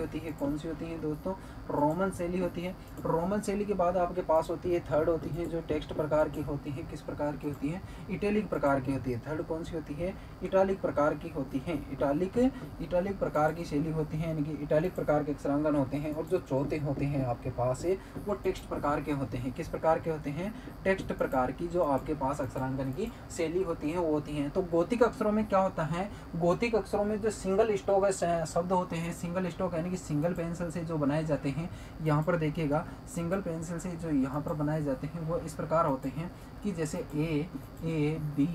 होती है कौन सी होती है दोस्तों रोमन शैली होती है रोमन शैली के बाद आपके पास होती है थर्ड होती है जो टेक्स्ट प्रकार की होती है किस प्रकार की होती है इटैलिक प्रकार की होती है थर्ड कौन सी होती है इटालिक प्रकार की होती है इटालिक इटालिक प्रकार की शैली होती है यानी कि इटालिक प्रकार के अक्षरांगन होते हैं और जो चौथे होते हैं आपके पास वो टेक्स्ट प्रकार के होते हैं किस प्रकार के होते हैं टेक्स्ट प्रकार की जो आपके पास अक्षरांगन की शैली होती है वो होती है तो गौतिक अक्षरों में क्या होता है गौतिक अक्षरों में जो सिंगल स्टॉक शब्द होते हैं सिंगल स्टॉक यानी कि सिंगल पेंसिल से जो बनाए जाते हैं यहाँ पर देखिएगा सिंगल पेंसिल से जो यहाँ पर बनाए जाते हैं वो इस प्रकार होते हैं कि जैसे A A B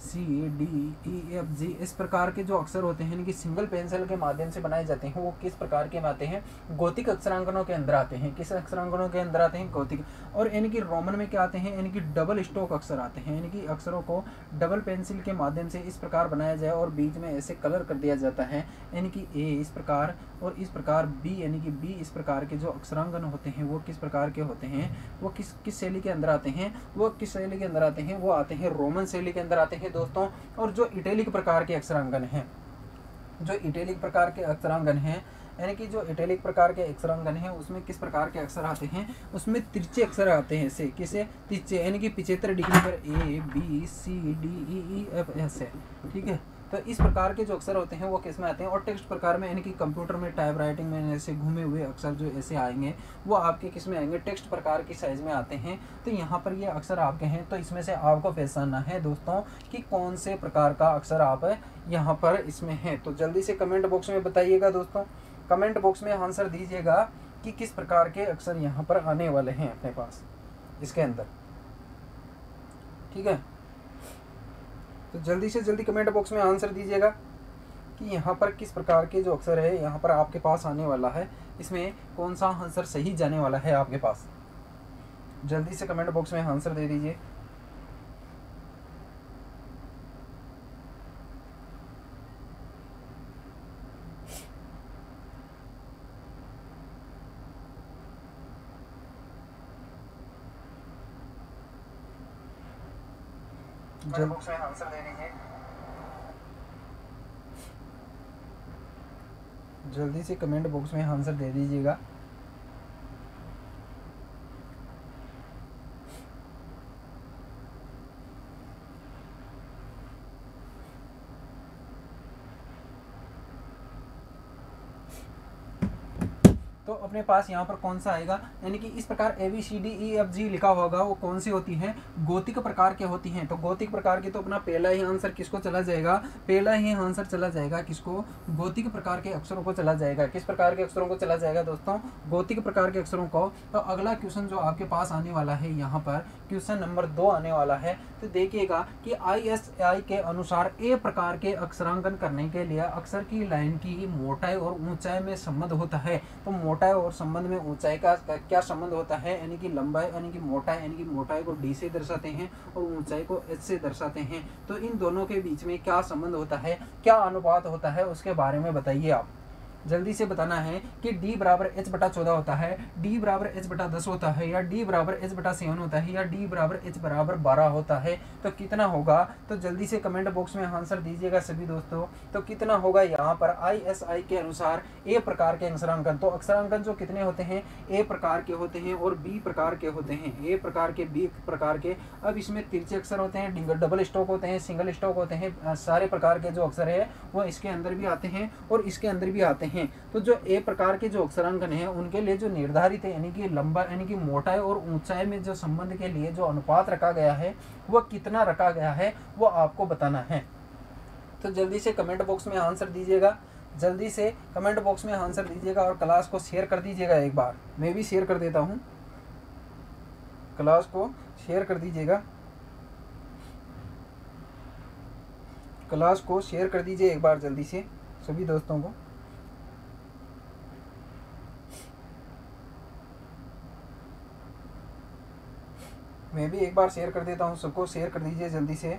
C D E F G इस प्रकार के जो अक्षर होते हैं यानी कि सिंगल पेंसिल के माध्यम से बनाए जाते हैं वो किस प्रकार के आते हैं गौतिक अक्षरांकनों के अंदर आते हैं किस अक्षरांकनों के अंदर आते हैं गौतिक और यानी कि रोमन में क्या आते हैं यानी कि डबल स्टोक अक्षर आते हैं यानी कि अक्षरों को डबल पेंसिल के माध्यम से इस प्रकार बनाया जाए और बीच में ऐसे कलर कर दिया जाता है यानी कि ए इस प्रकार और इस प्रकार बी यानी कि बी इस प्रकार के जो अक्षरांकन होते हैं वो किस प्रकार के होते हैं वो किस किस शैली के अंदर आते हैं वो किस शैली शैली के अंदर आते हैं वो आते हैं रोमन शैली के अंदर आते हैं दोस्तों और जो इटैलिक प्रकार के अक्षरांगन हैं जो इटैलिक प्रकार के अक्षरांगन हैं यानी कि जो इटैलिक प्रकार के अक्षरांगन हैं उसमें किस प्रकार के अक्षर आते हैं उसमें तिरचे अक्षर आते हैं से किसे तिरचे यानी कि पिछहत्तर डिग्री पर A B C D E F S है ठीक है तो इस प्रकार के जो अक्षर होते हैं वो किस में आते हैं और टेक्स्ट प्रकार में यानी कि कंप्यूटर में टाइप राइटिंग में ऐसे घूमे हुए अक्षर जो ऐसे आएंगे वो आपके किस में आएंगे टेक्स्ट प्रकार की साइज़ में आते हैं तो यहाँ पर ये अक्षर आपके हैं तो इसमें से आपको पहचानना है दोस्तों कि कौन से प्रकार का अक्षर आप यहाँ पर इसमें है तो जल्दी से कमेंट बॉक्स में बताइएगा दोस्तों कमेंट बॉक्स में आंसर दीजिएगा कि किस प्रकार के अक्षर यहाँ पर आने वाले हैं अपने पास इसके अंदर ठीक है तो जल्दी से जल्दी कमेंट बॉक्स में आंसर दीजिएगा कि यहाँ पर किस प्रकार के जो अक्सर है यहाँ पर आपके पास आने वाला है इसमें कौन सा आंसर सही जाने वाला है आपके पास जल्दी से कमेंट बॉक्स में आंसर दे दीजिए जल्दी से कमेंट बॉक्स में आंसर दे दीजिएगा अपने पास यहाँ पर कौन सा आएगा यानी कि इस प्रकार A B C D E F G लिखा होगा वो कौन सी होती है गोतिक प्रकार के होती हैं तो गोतिक प्रकार के तो अपना पहला ही आंसर किसको चला जाएगा पहला ही आंसर चला जाएगा किसको गोतिक प्रकार के अक्षरों को चला जाएगा किस प्रकार के अक्षरों को चला जाएगा दोस्तों गोतिक प्रकार के अक्षरों को तो अगला क्वेश्चन जो आपके पास आने वाला है यहाँ पर क्वेश्चन नंबर दो आने वाला है तो देखिएगा कि आई के अनुसार ए प्रकार के अक्षरांकन करने के लिए अक्षर की लाइन की मोटाई और ऊंचाई में संबंध होता है तो मोटाई और संबंध में ऊंचाई का क्या संबंध होता है यानी कि लंबाई यानी कि मोटाई यानी कि मोटाई को डी से दर्शाते हैं और ऊंचाई को एच से दर्शाते हैं तो इन दोनों के बीच में क्या संबंध होता है क्या अनुपात होता है उसके बारे में बताइए आप जल्दी से बताना है कि d बराबर एच बटा चौदह होता है d बराबर एच बटा दस होता है या d बराबर एच बटा सेवन होता है या d बराबर एच बराबर बारह होता है तो कितना होगा तो जल्दी से कमेंट बॉक्स में आंसर दीजिएगा सभी दोस्तों तो कितना होगा यहाँ पर आई एस आई के अनुसार ए प्रकार के अक्षरांकन तो अक्षरांकन जो कितने होते हैं ए प्रकार के होते हैं और बी प्रकार के होते हैं ए प्रकार के बी प्रकार के अब इसमें तिरछे अक्षर होते हैं डबल स्टॉक होते हैं सिंगल स्टॉक होते हैं सारे प्रकार के जो अक्षर है वो इसके अंदर भी आते हैं और इसके अंदर भी आते हैं हैं तो जो ए प्रकार के जो अक्षरांकन हैं उनके लिए जो निर्धारित है यानी कि लंबा यानी कि मोटाई और ऊंचाई में जो संबंध के लिए जो अनुपात रखा गया है वह कितना रखा गया है वो आपको बताना है तो जल्दी से कमेंट बॉक्स में आंसर दीजिएगा जल्दी से कमेंट बॉक्स में आंसर दीजिएगा और क्लास को शेयर कर दीजिएगा एक बार मैं भी शेयर कर देता हूँ क्लास को शेयर कर दीजिएगा क्लास को शेयर कर दीजिए एक बार जल्दी से सभी दोस्तों को मैं भी एक बार शेयर कर देता हूँ सबको शेयर कर दीजिए जल्दी से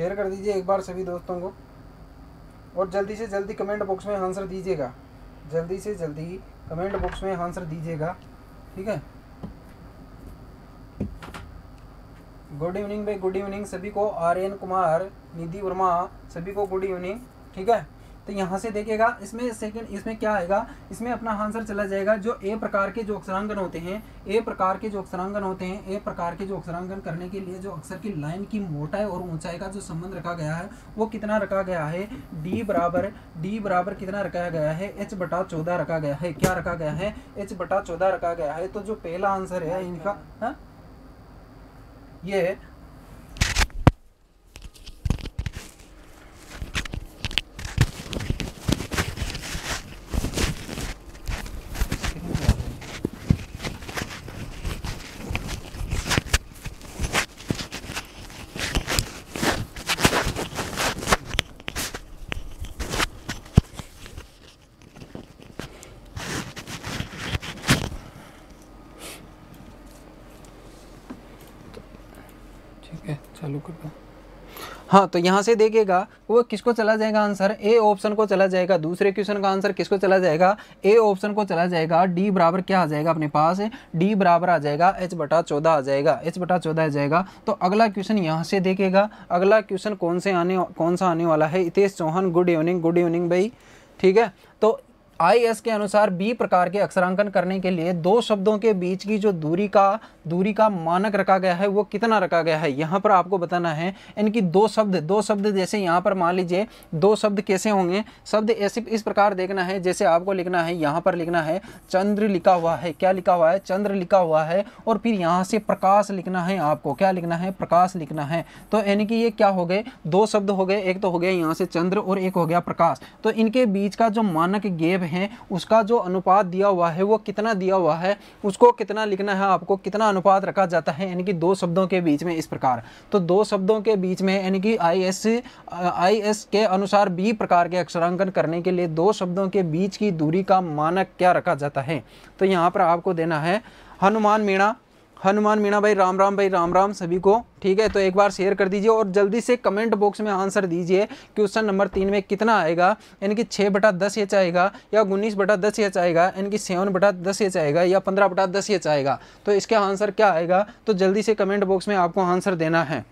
शेयर कर दीजिए एक बार सभी दोस्तों को और जल्दी से जल्दी कमेंट बॉक्स में आंसर दीजिएगा जल्दी से जल्दी कमेंट बॉक्स में आंसर दीजिएगा ठीक है गुड इवनिंग भाई गुड इवनिंग सभी को आर्यन कुमार निधि वर्मा सभी को गुड इवनिंग ठीक है तो यहाँ से देखेगा इसमें सेकंड इसमें क्या आएगा इसमें अपना आंसर चला जाएगा जो ए प्रकार के जो अक्षरांगन होते हैं ए प्रकार के जो अक्षरांगन होते हैं ए प्रकार के जो अक्षरांगन करने के लिए जो अक्षर की लाइन की मोटाई और ऊंचाई का जो संबंध रखा गया है वो कितना रखा गया है डी बराबर डी बराबर कितना रखा गया है एच बटा चौदह रखा गया है क्या रखा गया है एच बटा चौदह रखा गया है तो जो पहला आंसर है इनका है? हाँ? ये हाँ तो यहाँ से देखेगा वो किसको चला जाएगा आंसर ए ऑप्शन को चला जाएगा दूसरे क्वेश्चन का आंसर किसको चला जाएगा ए ऑप्शन को चला जाएगा डी बराबर क्या आ जाएगा अपने पास डी बराबर आ जाएगा एच बटा चौदह आ जाएगा एच बटा चौदह आ जाएगा तो अगला क्वेश्चन यहाँ से देखेगा अगला क्वेश्चन कौन से आने कौन सा आने वाला है Hitesh Chauhan good evening good evening भाई ठीक है तो एस के अनुसार बी प्रकार के अक्षरांकन करने के लिए दो शब्दों के बीच की जो दूरी का दूरी का मानक रखा गया है वो कितना रखा गया है यहाँ पर आपको बताना है इनकी दो शब्द दो शब्द जैसे यहाँ पर मान लीजिए दो शब्द कैसे होंगे शब्द ऐसे इस प्रकार देखना है जैसे आपको लिखना है यहाँ पर लिखना है चंद्र लिखा हुआ है क्या लिखा हुआ है चंद्र लिखा हुआ है और फिर यहाँ से प्रकाश लिखना है आपको क्या लिखना है प्रकाश लिखना है तो यानी कि ये क्या हो गए दो शब्द हो गए एक तो हो गया यहाँ से चंद्र और एक हो गया प्रकाश तो इनके बीच का जो मानक गेप हैं उसका जो अनुपात दिया हुआ है वो कितना दिया हुआ है उसको कितना लिखना है आपको कितना अनुपात रखा जाता है यानी कि दो शब्दों के बीच में इस प्रकार तो दो शब्दों के बीच में यानी कि आई एस आई एस के अनुसार बी प्रकार के अक्षरांकन करने के लिए दो शब्दों के बीच की दूरी का मानक क्या रखा जाता है तो यहाँ पर आपको देना है हनुमान मीणा हनुमान मीणा भाई राम राम भाई राम राम सभी को ठीक है तो एक बार शेयर कर दीजिए और जल्दी से कमेंट बॉक्स में आंसर दीजिए क्वेश्चन नंबर तीन में कितना आएगा यानी कि छः बटा दस एच आएगा या उन्नीस बटा दस एच आएगा यानी कि सेवन बटा दस एच आएगा या पंद्रह बटा दस एच आएगा तो इसका आंसर क्या आएगा तो जल्दी से कमेंट बॉक्स में आपको आंसर देना है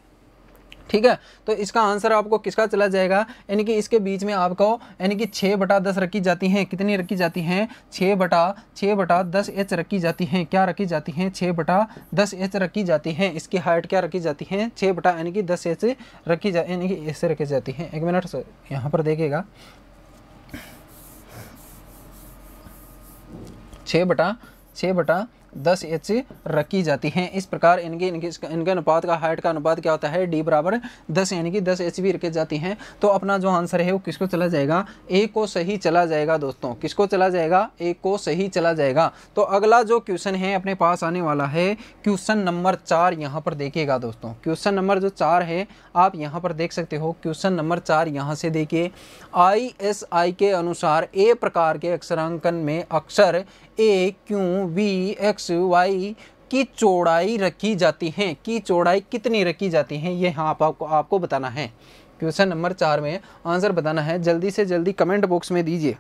ठीक है तो इसका आंसर आपको किसका चला जाएगा यानी कि इसके बीच में आपको यानी कि छः बटा दस रखी जाती हैं कितनी रखी जाती हैं छः बटा छः बटा दस एच रखी जाती हैं क्या रखी जाती हैं छः बटा दस एच रखी जाती हैं इसकी हाइट क्या रखी जाती हैं छः बटा यानी कि दस एच रखी जा यानी कि ऐसे रखी जाती हैं एक मिनट यहाँ पर देखेगा छः बटा छः बटा दस एच रखी जाती हैं इस प्रकार इनकी इनके इनके अनुपात का हाइट का अनुपात क्या होता है डी बराबर दस यानी कि दस एच रखी जाती हैं तो अपना जो आंसर है वो किसको चला जाएगा ए को सही चला जाएगा दोस्तों किसको चला जाएगा ए को सही चला जाएगा तो अगला जो क्वेश्चन है अपने पास आने वाला है क्वेश्चन नंबर चार यहाँ पर देखिएगा दोस्तों क्वेश्चन नंबर जो चार है आप यहाँ पर देख सकते हो क्वेश्चन नंबर चार यहाँ से देखिए आई के अनुसार ए प्रकार के अक्षरांकन में अक्षर A Q V X Y की चौड़ाई रखी जाती है कि चौड़ाई कितनी रखी जाती है ये यहाँ आप आपको आपको बताना है क्वेश्चन नंबर चार में आंसर बताना है जल्दी से जल्दी कमेंट बॉक्स में दीजिए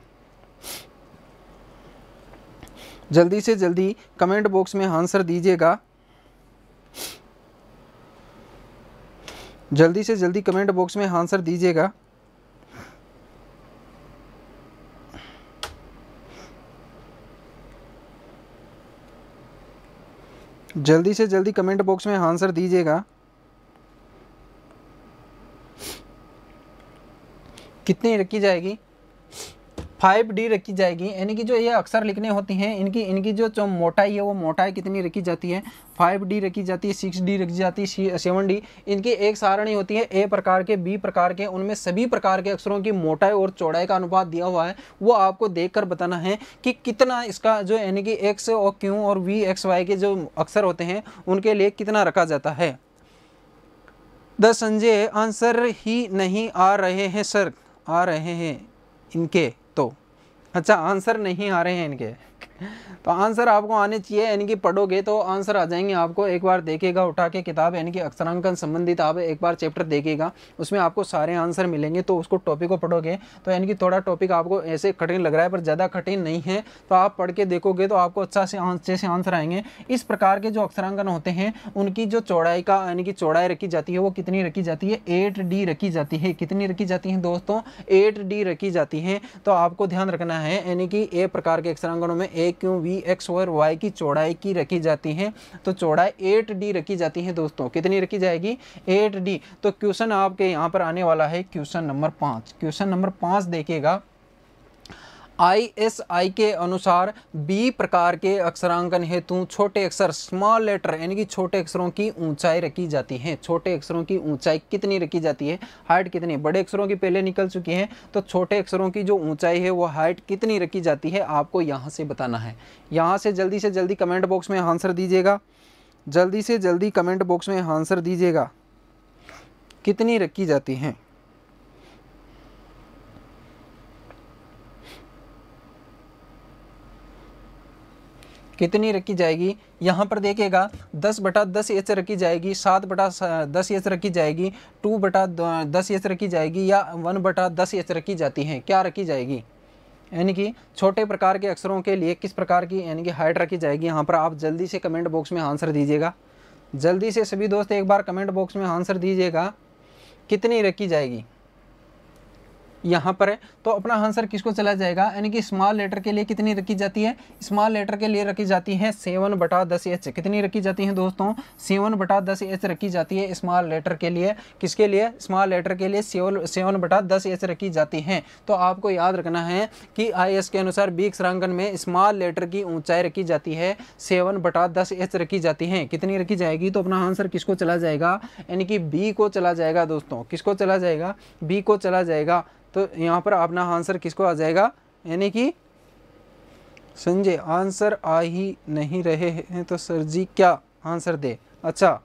जल्दी से जल्दी कमेंट बॉक्स में आंसर दीजिएगा जल्दी से जल्दी कमेंट बॉक्स में आंसर दीजिएगा जल्दी से जल्दी कमेंट बॉक्स में आंसर दीजिएगा कितनी रखी जाएगी फाइव डी रखी जाएगी यानी कि जो ये अक्सर लिखने होती हैं इनकी इनकी जो जो मोटाई है वो मोटाई कितनी रखी जाती है फाइव डी रखी जाती है सिक्स डी रखी जाती है सेवन डी इनकी एक सारणी होती है ए प्रकार के बी प्रकार के उनमें सभी प्रकार के अक्षरों की मोटाई और चौड़ाई का अनुपात दिया हुआ है वो आपको देख कर बताना है कि कितना इसका जो यानी कि एक्स और क्यू और वी एक्स वाई के जो अक्षर होते हैं उनके लिए कितना रखा जाता है द संजय आंसर ही नहीं आ रहे हैं सर आ रहे हैं इनके अच्छा आंसर नहीं आ रहे हैं इनके तो आंसर आपको आने चाहिए यानी कि पढ़ोगे तो आंसर आ जाएंगे आपको एक बार देखेगा उठा के किताब यानी कि अक्षरांकन संबंधित आप एक बार चैप्टर देखेगा उसमें आपको सारे आंसर मिलेंगे तो उसको टॉपिक को पढ़ोगे तो यानी कि थोड़ा टॉपिक आपको ऐसे कठिन लग रहा है पर ज़्यादा कठिन नहीं है तो आप पढ़ के देखोगे तो आपको अच्छा से अच्छे से आंसर आएंगे इस प्रकार के जो अक्षरांकन होते हैं उनकी जो चौड़ाई का यानी कि चौड़ाई रखी जाती है वो कितनी रखी जाती है एट डी रखी जाती है कितनी रखी जाती है दोस्तों एट डी रखी जाती है तो आपको ध्यान रखना है यानी कि ए प्रकार के अक्षरांकनों में ए क्यों क्यू वी एक्स और वाई की चौड़ाई की रखी जाती है तो चौड़ाई एट डी रखी जाती है दोस्तों कितनी रखी जाएगी एट डी तो क्वेश्चन आपके यहाँ पर आने वाला है क्वेश्चन नंबर पाँच क्वेश्चन नंबर पाँच देखिएगा आईएसआई के अनुसार बी प्रकार के अक्षरांकन हेतु छोटे अक्षर स्मॉल लेटर यानी कि छोटे अक्षरों की ऊंचाई रखी जाती है छोटे अक्षरों की ऊंचाई कितनी रखी जाती है हाइट कितनी बड़े अक्षरों की पहले निकल चुकी है तो छोटे अक्षरों की जो ऊंचाई है वो हाइट कितनी रखी जाती है आपको यहाँ से बताना है यहाँ से जल्दी से जल्दी कमेंट बॉक्स में आंसर दीजिएगा जल्दी से जल्दी कमेंट बॉक्स में आंसर दीजिएगा कितनी रखी जाती हैं कितनी रखी जाएगी यहाँ पर देखिएगा दस बटा दस एच रखी जाएगी सात बटा दस एच रखी जाएगी टू बटा दस एच रखी जाएगी या वन बटा दस एच रखी जाती हैं क्या रखी जाएगी यानी कि छोटे प्रकार के अक्षरों के लिए किस प्रकार की यानी कि हाइट रखी जाएगी यहाँ पर आप जल्दी से कमेंट बॉक्स में आंसर दीजिएगा जल्दी से सभी दोस्त एक बार कमेंट बॉक्स में आंसर दीजिएगा कितनी रखी जाएगी यहाँ पर है तो अपना आंसर किसको चला जाएगा यानी कि स्मॉल लेटर के लिए कितनी रखी जाती है स्मॉल लेटर के लिए रखी जाती है सेवन बटा दस एच कितनी रखी जाती है दोस्तों सेवन बटा दस एच रखी जाती है स्मॉल लेटर के लिए किसके लिए स्मॉल लेटर के लिए सेवन सेवन बटा दस एच रखी जाती हैं तो आपको याद रखना है कि आई के अनुसार बी अक्षरांकन में स्मॉल लेटर की ऊंचाई रखी जाती है सेवन बटा दस एच रखी जाती है कितनी रखी जाएगी तो अपना आंसर किसको चला जाएगा यानी कि बी को चला जाएगा दोस्तों किसको चला जाएगा बी को चला जाएगा तो यहाँ पर अपना आंसर किसको आ जाएगा यानी कि संजय आंसर आ ही नहीं रहे हैं तो सर जी क्या आंसर दे अच्छा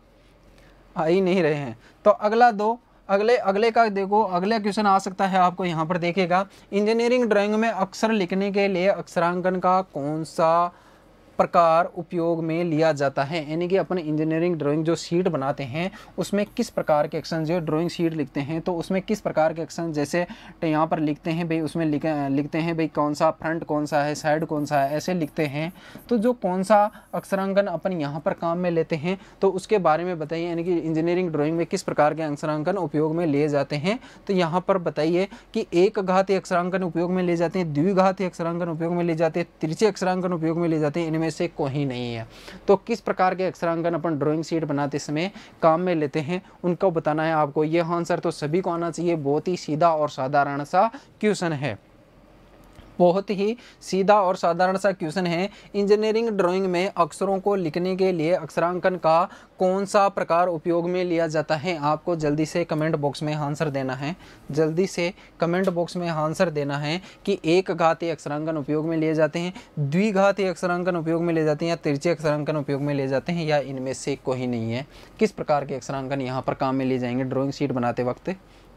आ ही नहीं रहे हैं तो अगला दो अगले अगले का देखो अगला क्वेश्चन आ सकता है आपको यहाँ पर देखेगा इंजीनियरिंग ड्राइंग में अक्षर लिखने के लिए अक्षरांकन का कौन सा प्रकार उपयोग में लिया जाता है यानी कि अपन इंजीनियरिंग ड्राइंग जो शीट बनाते हैं उसमें किस प्रकार के एक्शन जो ड्राइंग शीट लिखते हैं तो उसमें किस प्रकार के एक्शन जैसे यहाँ पर लिखते हैं भाई उसमें लिख, लिखते हैं भाई कौन सा फ्रंट कौन सा है साइड कौन सा है ऐसे लिखते हैं तो जो कौन सा अक्षरांकन अपन यहाँ पर काम में लेते हैं तो उसके बारे में बताइए यानी कि इंजीनियरिंग ड्राॅइंग में किस प्रकार के अक्षरांकन उपयोग में लिए जाते हैं तो यहाँ पर बताइए कि एक घाती अक्षरांकन उपयोग में ले जाते हैं द्विघात अक्षरांकन उपयोग में ले जाते हैं तिरछे अक्षरांकन उपयोग में ले जाते हैं में से कोई नहीं है तो किस प्रकार के अक्षरांकन अपन ड्राइंग शीट बनाते समय काम में लेते हैं उनको बताना है आपको ये आंसर तो सभी को आना चाहिए बहुत ही सीधा और साधारण सा क्वेश्चन है बहुत ही सीधा और साधारण सा क्वेश्चन है इंजीनियरिंग ड्राइंग में अक्षरों को लिखने के लिए अक्षरांकन का कौन सा प्रकार उपयोग में लिया जाता है आपको जल्दी से कमेंट बॉक्स में आंसर देना है जल्दी से कमेंट बॉक्स में आंसर देना है कि एक घाती अक्षरांकन उपयोग में लिए जाते हैं द्विघाती अक्षरांकन उपयोग में ले जाते हैं या तिरछे अक्षरांकन उपयोग में ले जाते हैं या इनमें से कोई नहीं है किस प्रकार के अक्षरांकन यहाँ पर काम में लिए जाएंगे ड्रॉइंग शीट बनाते वक्त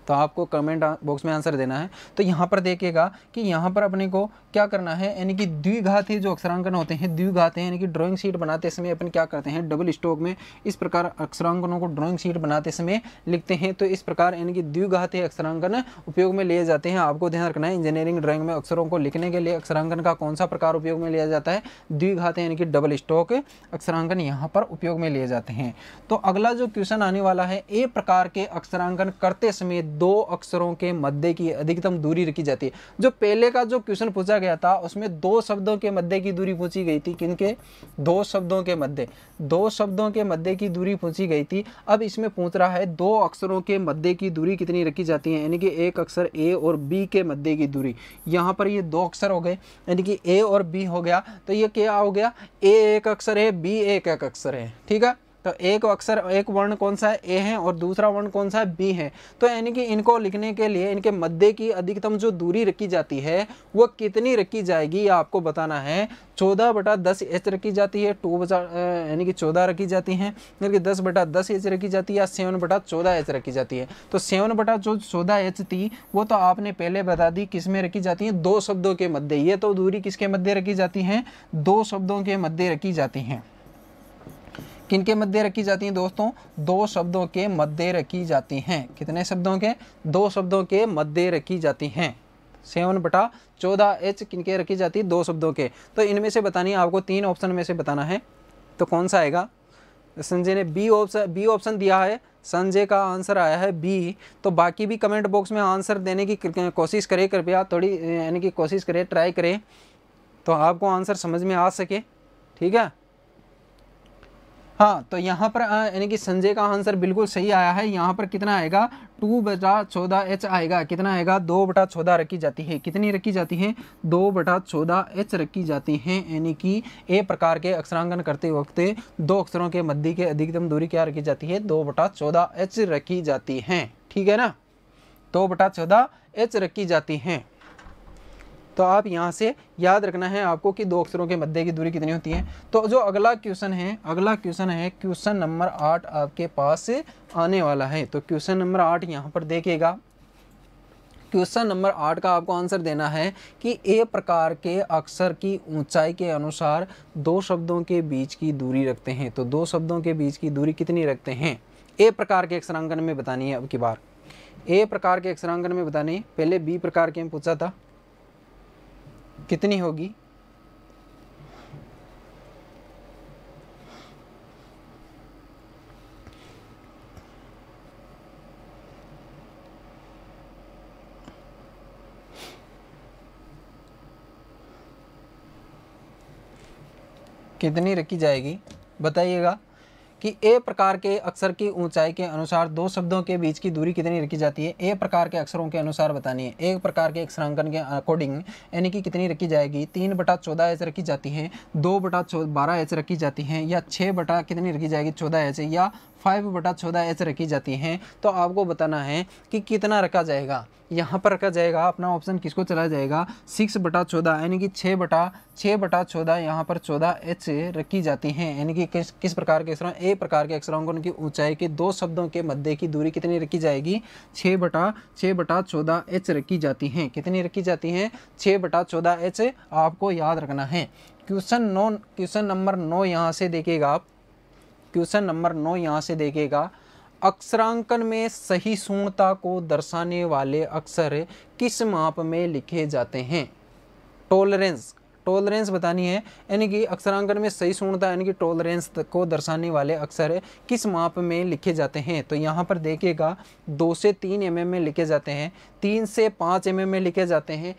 तो आपको कमेंट बॉक्स में आंसर देना है तो यहाँ पर देखिएगा कि यहाँ पर अपने को क्या करना है यानी कि द्विघाती जो अक्षरांकन होते हैं द्विघाते यानी कि ड्राइंग शीट बनाते समय अपन क्या करते हैं डबल स्टोक में इस प्रकार अक्षरांकनों को ड्राइंग शीट बनाते समय लिखते हैं तो इस प्रकार यानी कि द्विघाती अक्षरांकन उपयोग में लिए जाते हैं आपको ध्यान रखना है इंजीनियरिंग ड्राइंग में अक्षरों को लिखने के लिए अक्षरांकन का कौन सा प्रकार उपयोग में लिया जाता है द्विघात यानी कि डबल स्टोक अक्षरांकन यहाँ पर उपयोग में लिए जाते हैं तो अगला जो क्वेश्चन आने वाला है ए प्रकार के अक्षरांकन करते समय दो अक्षरों के मध्य की अधिकतम दूरी रखी जाती है जो पहले का जो क्वेश्चन पूछा गया था उसमें दो शब्दों के मध्य की दूरी पूछी गई थी किनके दो शब्दों के मध्य दो शब्दों के मध्य की दूरी पूछी गई थी अब इसमें पूछ रहा है दो अक्षरों के मध्य की दूरी कितनी रखी जाती है यानी कि एक अक्षर ए और बी के मध्य की दूरी यहाँ पर ये दो अक्षर हो गए यानी कि ए और बी हो गया तो ये क्या हो गया ए एक अक्षर है बी एक एक अक्षर है ठीक है तो एक अक्षर एक वर्ण कौन सा है ए है और दूसरा वर्ण कौन सा है बी है तो यानी कि इनको लिखने के लिए इनके मध्य की अधिकतम जो दूरी रखी जाती है वो कितनी रखी जाएगी आपको बताना है चौदह बटा दस एच रखी जाती है टू बटा यानी कि चौदह रखी जाती है यानी कि दस बटा दस एच रखी जाती है या सेवन बटा चौदह एच रखी जाती है तो सेवन बटा जो चौदह एच थी वो तो आपने पहले बता दी किस में रखी जाती है दो शब्दों के मध्य ये तो दूरी किसके मध्य रखी जाती है दो शब्दों के मध्य रखी जाती हैं किन के मध्य रखी जाती हैं दोस्तों दो शब्दों के मध्य रखी जाती हैं कितने शब्दों के दो शब्दों के मध्य रखी जाती हैं सेवन बटा चौदह एच किन के रखी जाती है दो शब्दों के तो इनमें से बतानी है आपको तीन ऑप्शन में से बताना है तो कौन सा आएगा संजय ने बी ऑप्शन बी ऑप्शन दिया है संजय का आंसर आया है बी तो बाकी भी कमेंट बॉक्स में आंसर देने की कोशिश करें कृपया थोड़ी यानी कि कोशिश करें ट्राई करें तो आपको आंसर समझ में आ सके ठीक है हाँ तो यहाँ पर यानी कि संजय का आंसर बिल्कुल सही आया है यहाँ पर कितना आएगा टू बटा चौदह एच आएगा कितना आएगा दो बटा चौदह रखी जाती है कितनी रखी जाती है दो बटा चौदह एच रखी जाती हैं यानी कि ए प्रकार के अक्षरांकन करते वक्त दो अक्षरों के मध्य के अधिकतम दूरी क्या रखी जाती है दो बटा चौदह एच रखी जाती हैं ठीक है ना दो बटा चौदह एच रखी जाती हैं तो आप यहाँ से याद रखना है आपको कि दो अक्षरों के मध्य की दूरी कितनी होती है तो जो अगला क्वेश्चन है अगला क्वेश्चन है क्वेश्चन नंबर आठ आपके पास आने वाला है तो क्वेश्चन नंबर आठ यहाँ पर देखेगा क्वेश्चन नंबर आठ का आपको आंसर देना है कि ए प्रकार के अक्षर की ऊंचाई के अनुसार दो शब्दों के बीच की दूरी रखते हैं तो दो शब्दों के बीच की दूरी कितनी रखते हैं ए प्रकार के अक्षरांकन में बतानी है अब की बार ए प्रकार के अक्षरांकन में बतानी पहले बी प्रकार के में पूछा था कितनी होगी कितनी रखी जाएगी बताइएगा कि ए प्रकार के अक्षर की ऊंचाई के अनुसार दो शब्दों के बीच की दूरी कितनी रखी जाती है ए प्रकार के अक्षरों के अनुसार बतानी है एक प्रकार के अक्षरांकन के अकॉर्डिंग यानी कि कितनी रखी जाएगी तीन बटा चौदह एच रखी जाती है दो बटा बारह एच रखी जाती है या छः बटा कितनी रखी जाएगी चौदह एच या फाइव बटा चौदह एच रखी जाती हैं तो आपको बताना है कि कितना रखा जाएगा यहाँ पर रखा जाएगा अपना ऑप्शन किसको चला जाएगा सिक्स बटा चौदह यानी कि छः बटा छः बटा चौदह यहाँ पर चौदह एच रखी जाती हैं यानी कि किस किस प्रकार के अक्षरों ए प्रकार के अक्षरों को उनकी ऊंचाई के दो शब्दों के मध्य की दूरी कितनी रखी जाएगी छः बटा छः बटा चौदह एच रखी जाती हैं कितनी रखी जाती हैं छः बटा चौदह एच आपको याद रखना है क्वेश्चन नौ क्वेश्चन नंबर नौ यहाँ से देखिएगा आप क्वेश्चन नंबर नौ यहाँ से देखेगा अक्षरांकन में सही शून्यता को दर्शाने वाले अक्षर किस माप में लिखे जाते हैं टोलरेंस टोलरेंस बतानी है यानी कि अक्षरांकन में सही शून्यता यानी कि टोलरेंस को दर्शाने वाले अक्षर किस माप में लिखे जाते हैं तो यहाँ पर देखिएगा दो से तीन एम में लिखे जाते हैं तीन से पाँच एम में लिखे जाते हैं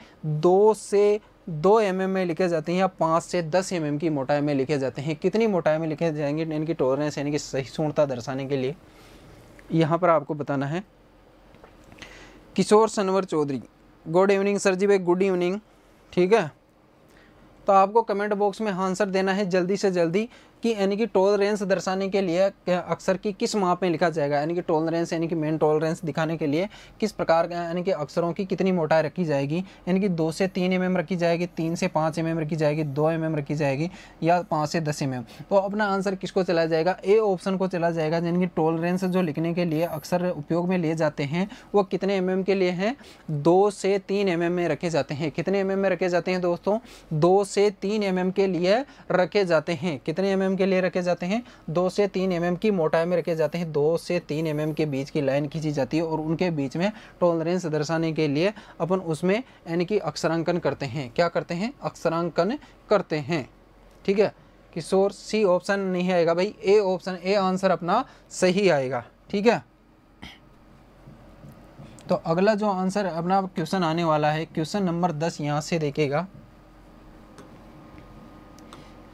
दो से दो एम mm में लिखे जाते हैं या पाँच से दस एम mm की मोटाई में लिखे जाते हैं कितनी मोटाई में लिखे जाएंगे इनकी टोलरेंस यानी कि सही सहिष्णुता दर्शाने के लिए यहाँ पर आपको बताना है Kishore Sanwar Chaudhary good evening sir ji भाई गुड इवनिंग ठीक है तो आपको कमेंट बॉक्स में आंसर देना है जल्दी से जल्दी कि यानी कि टॉलरेंस दर्शाने के लिए अक्षर की किस माप में लिखा जाएगा यानी कि टॉलरेंस यानी कि मेन टॉलरेंस दिखाने के लिए किस प्रकार का यानी कि अक्षरों की कितनी मोटाई रखी जाएगी यानी कि दो से तीन एम mm रखी जाएगी तीन से पाँच एम mm रखी जाएगी दो एम mm रखी जाएगी या पाँच से दस एम तो अपना आंसर किसको चला जाएगा ए ऑप्शन को चला जाएगा यानी कि टॉलरेंस जो लिखने के लिए अक्सर उपयोग में लिए जाते हैं वो कितने एम के लिए हैं दो से तीन एम में रखे जाते हैं कितने एम में रखे जाते हैं दोस्तों दो से तीन एम के लिए रखे जाते हैं कितने एम एमएम के लिए रखे जाते हैं दो से तीन एमएम की मोटाई में रखे जाते हैं दो से तीन एमएम के बीच की लाइन खींची जाती है और उनके बीच में टॉलरेंस दर्शाने के लिए अपन उसमें यानी कि अक्षरांकन करते हैं क्या करते हैं अक्षरांकन करते हैं ठीक है कि सोर सी ऑप्शन नहीं आएगा भाई ए ऑप्शन ए आंसर अपना सही आएगा ठीक है तो अगला जो आंसर अपना क्वेश्चन आने वाला है क्वेश्चन नंबर दस यहाँ से देखेगा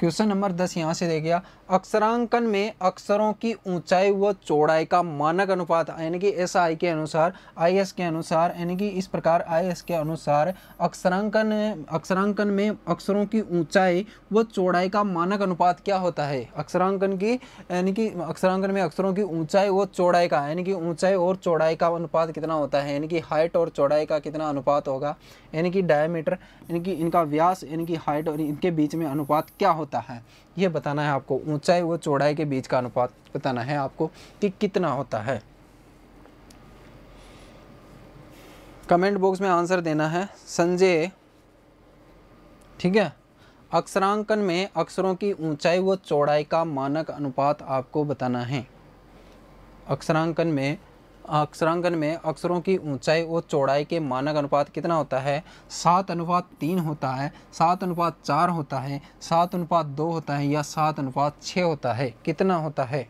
क्वेश्चन नंबर दस यहाँ से देखिए गया अक्षरांकन में अक्षरों की ऊंचाई व चौड़ाई का मानक अनुपात यानी कि एस आई के अनुसार आई एस के अनुसार यानी कि इस प्रकार आई एस के अनुसार अक्षरांकन अक्षरांकन में अक्षरों की ऊंचाई व चौड़ाई का मानक अनुपात क्या होता है अक्षरांकन की यानी कि अक्षरांकन में अक्षरों की ऊंचाई व चौड़ाई का यानी कि ऊंचाई और चौड़ाई का अनुपात कितना होता है यानी कि हाइट और चौड़ाई का कितना अनुपात होगा यानी कि डायमीटर यानी कि इनका व्यास यानी कि हाइट और इनके बीच में अनुपात क्या होता है होता है ये बताना है आपको ऊंचाई व चौड़ाई के बीच का अनुपात बताना है आपको कि कितना होता है कमेंट बॉक्स में आंसर देना है संजय ठीक है अक्षरांकन में अक्षरों की ऊंचाई व चौड़ाई का मानक अनुपात आपको बताना है अक्षरांकन में अक्षरांगन में अक्षरों की ऊंचाई और चौड़ाई के मानक अनुपात कितना होता है सात अनुपात तीन होता है सात अनुपात चार होता है सात अनुपात दो होता है या सात अनुपात छः होता है कितना होता है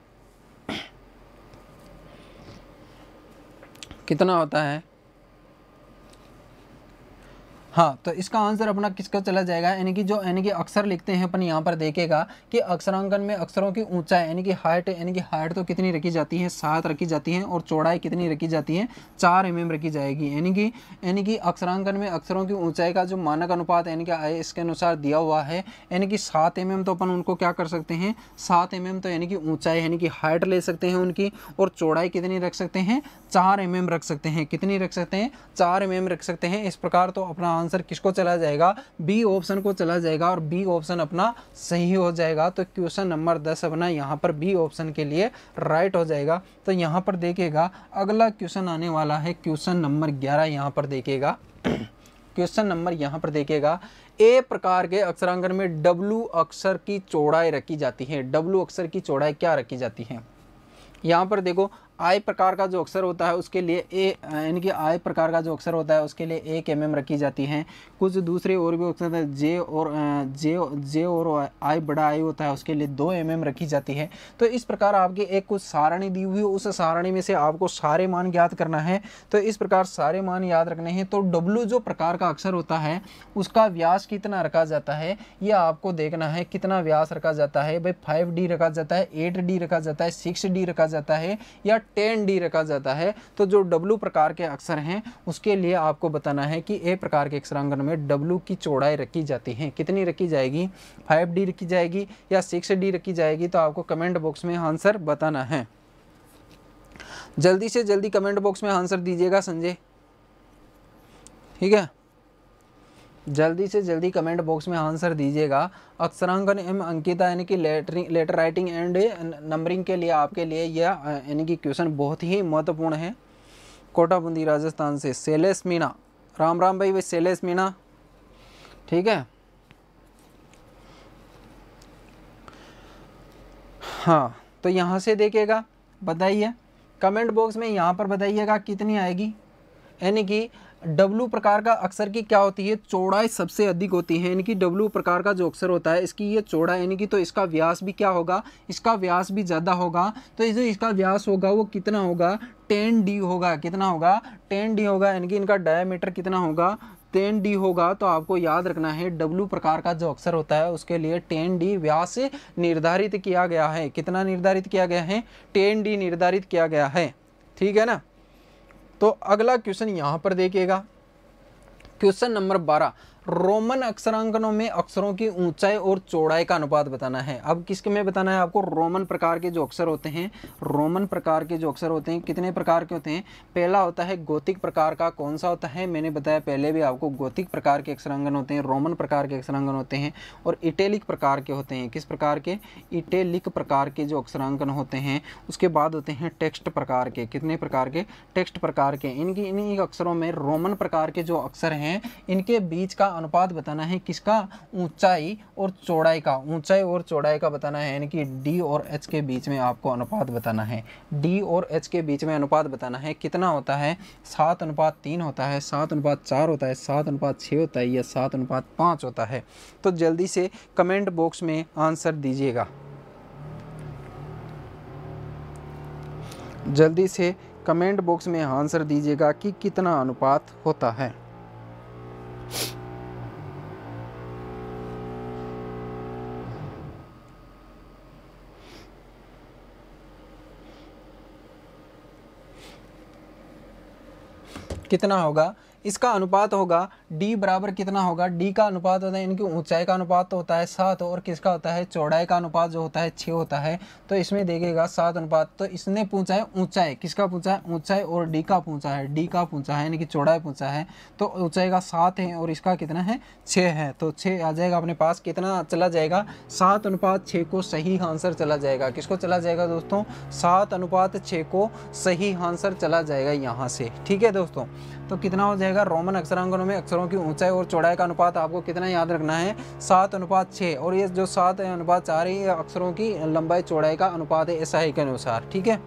कितना होता है हाँ तो इसका आंसर अपना किसका चला जाएगा यानी कि जो यानी कि अक्षर लिखते हैं अपन यहाँ पर देखेगा कि अक्षरांकन में अक्षरों की ऊंचाई यानी कि हाइट यानी कि हाइट तो कितनी रखी जाती है सात रखी जाती है और चौड़ाई कितनी रखी जाती है चार एम mm रखी जाएगी यानी कि यानी कि अक्षरांकन में अक्षरों की ऊंचाई का जो मानक अनुपात यानी कि आई इसके अनुसार दिया हुआ है यानी कि सात एम mm तो अपन उनको क्या कर सकते हैं सात एम mm तो यानी कि ऊंचाई यानी कि हाइट ले सकते हैं उनकी और चौड़ाई कितनी रख सकते हैं चार एम रख सकते हैं कितनी रख सकते हैं चार एम रख सकते हैं इस प्रकार तो अपना आंसर किसको चला जाएगा बी ऑप्शन को चला जाएगा और बी ऑप्शन अपना सही हो जाएगा तो क्वेश्चन नंबर दस अपना यहाँ पर बी ऑप्शन के लिए राइट हो जाएगा तो यहाँ पर देखेगा अगला क्वेश्चन आने वाला है क्वेश्चन नंबर ग्यारह यहाँ पर देखेगा क्वेश्चन नंबर यहाँ पर देखेगा ए प्रकार के अक्षरांकन में डब्लू अक्षर की चौड़ाई रखी जाती है डब्लू अक्षर की चौड़ाई क्या रखी जाती है यहाँ पर देखो आय प्रकार का जो अक्षर होता है उसके लिए ए यानी कि आय प्रकार का जो अक्षर होता है उसके लिए एक एम mm रखी जाती है कुछ दूसरे और भी अक्सर हैं जे और जे जे और आय बड़ा आय होता है उसके लिए दो एम mm रखी जाती है तो इस प्रकार आपकी एक कुछ सारणी दी हुई उस सारणी में से आपको सारे मान याद करना है तो इस प्रकार सारे मान याद रखने हैं तो डब्लू जो प्रकार का अक्षर होता है उसका व्यास कितना रखा जाता है यह आपको देखना है कितना व्यास रखा जाता है भाई फाइव रखा जाता है एट रखा जाता है सिक्स रखा जाता है या टेन डी रखा जाता है तो जो डब्लू प्रकार के अक्षर हैं उसके लिए आपको बताना है कि ए प्रकार के अक्षरांकन में डब्लू की चौड़ाई रखी जाती है कितनी रखी जाएगी फाइव डी रखी जाएगी या सिक्स डी रखी जाएगी तो आपको कमेंट बॉक्स में आंसर बताना है जल्दी से जल्दी कमेंट बॉक्स में आंसर दीजिएगा संजय ठीक है जल्दी से जल्दी कमेंट बॉक्स में आंसर दीजिएगा अक्षरांकन एम अंकिता यानी कि lettering letter writing and numbering के लिए आपके लिए यह यानी कि क्वेश्चन बहुत ही महत्वपूर्ण है कोटा बूंदी राजस्थान से सेलेस मीना राम राम भाई भाई सेलेस मीना ठीक है हाँ तो यहाँ से देखिएगा बताइए कमेंट बॉक्स में यहाँ पर बताइएगा कितनी आएगी यानी कि डब्लू प्रकार का अक्षर की क्या होती है चौड़ाई सबसे अधिक होती है यानी कि डब्लू प्रकार का जो अक्षर होता है इसकी ये चौड़ा यानी कि तो इसका व्यास भी क्या होगा इसका व्यास भी ज़्यादा होगा तो जो इसका व्यास होगा वो कितना होगा टेन डी होगा कितना होगा टेन डी होगा यानी कि इनका डायमीटर कितना होगा टेन डी होगा तो आपको याद रखना है डब्लू प्रकार का जो अक्षर होता है उसके लिए टेन डी व्यास निर्धारित किया गया है कितना निर्धारित किया गया है टेन डी निर्धारित किया गया है ठीक है ना तो अगला क्वेश्चन यहां पर देखिएगा क्वेश्चन नंबर बारह रोमन अक्षरांकनों में अक्षरों की ऊंचाई और चौड़ाई का अनुपात बताना है अब किसके में बताना है आपको रोमन प्रकार के जो अक्षर होते हैं रोमन प्रकार के जो अक्षर होते हैं कितने प्रकार के होते हैं पहला होता है गोतिक प्रकार का कौन सा होता है मैंने बताया पहले भी आपको गोतिक प्रकार के अक्षरांगन होते हैं रोमन प्रकार के अक्षरांगन होते हैं और इटेलिक प्रकार के होते हैं किस प्रकार के इटेलिक प्रकार के जो अक्षरांकन होते हैं उसके बाद होते हैं टेक्स्ट प्रकार के कितने प्रकार के टेक्स्ट प्रकार के इनकी इन्हीं अक्षरों में रोमन प्रकार के जो अक्षर हैं इनके बीच का अनुपात बताना है किसका ऊंचाई और चौड़ाई का ऊंचाई और चौड़ाई का बताना है यानी कि डी और एच के बीच में आपको अनुपात बताना है डी और एच के बीच में अनुपात बताना है कितना होता है सात अनुपात तीन होता है सात अनुपात चार होता है सात अनुपात छः होता है या सात अनुपात पाँच होता है तो जल्दी से कमेंट बॉक्स में आंसर दीजिएगा जल्दी से कमेंट बॉक्स में आंसर दीजिएगा कि कितना अनुपात होता है कितना होगा इसका अनुपात होगा d बराबर कितना होगा d का अनुपात होता है इनकी ऊंचाई का अनुपात तो होता है सात और किसका होता है चौड़ाई का अनुपात जो होता है छः होता है तो इसमें देखेगा सात अनुपात तो इसने पूछा है ऊंचाई किसका पूछा है ऊंचाई और d का पूछा है d का पूछा है यानी कि चौड़ाई पूछा है तो ऊंचाई का सात है और इसका कितना है छः है तो छः आ जाएगा अपने पास कितना चला जाएगा सात अनुपात छः को सही आंसर चला जाएगा किसको चला जाएगा दोस्तों सात अनुपात छः को सही आंसर चला जाएगा यहाँ से ठीक है दोस्तों तो कितना हो जाएगा रहेगा रोमन अक्षरांकनों में अक्षरों की ऊंचाई और चौड़ाई का अनुपात आपको कितना याद रखना है सात अनुपात छः और ये जो सात अनुपात चार है ये अक्षरों की लंबाई चौड़ाई का अनुपात है एस के अनुसार ठीक है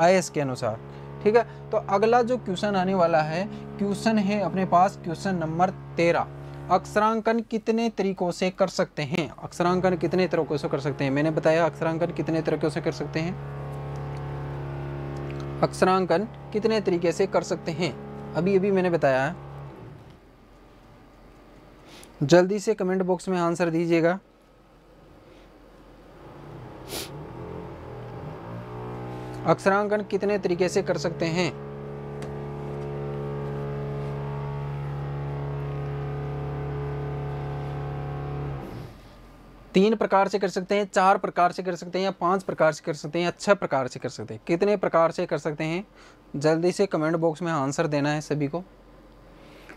आई के अनुसार ठीक है तो अगला जो क्वेश्चन आने वाला है क्वेश्चन है अपने पास क्वेश्चन नंबर तेरह अक्षरांकन कितने तरीकों से कर सकते हैं अक्षरांकन कितने तरीकों से कर सकते हैं मैंने बताया अक्षरांकन कितने तरीकों से कर सकते हैं अक्षरांकन कितने तरीके से कर सकते हैं अभी अभी मैंने बताया है जल्दी से कमेंट बॉक्स में आंसर दीजिएगा अक्षरांकन कितने तरीके से कर सकते हैं तीन प्रकार से कर सकते हैं चार प्रकार से कर सकते हैं या पांच प्रकार से कर सकते हैं या छह प्रकार से कर सकते हैं कितने प्रकार से कर सकते हैं जल्दी से कमेंट बॉक्स में आंसर देना है सभी को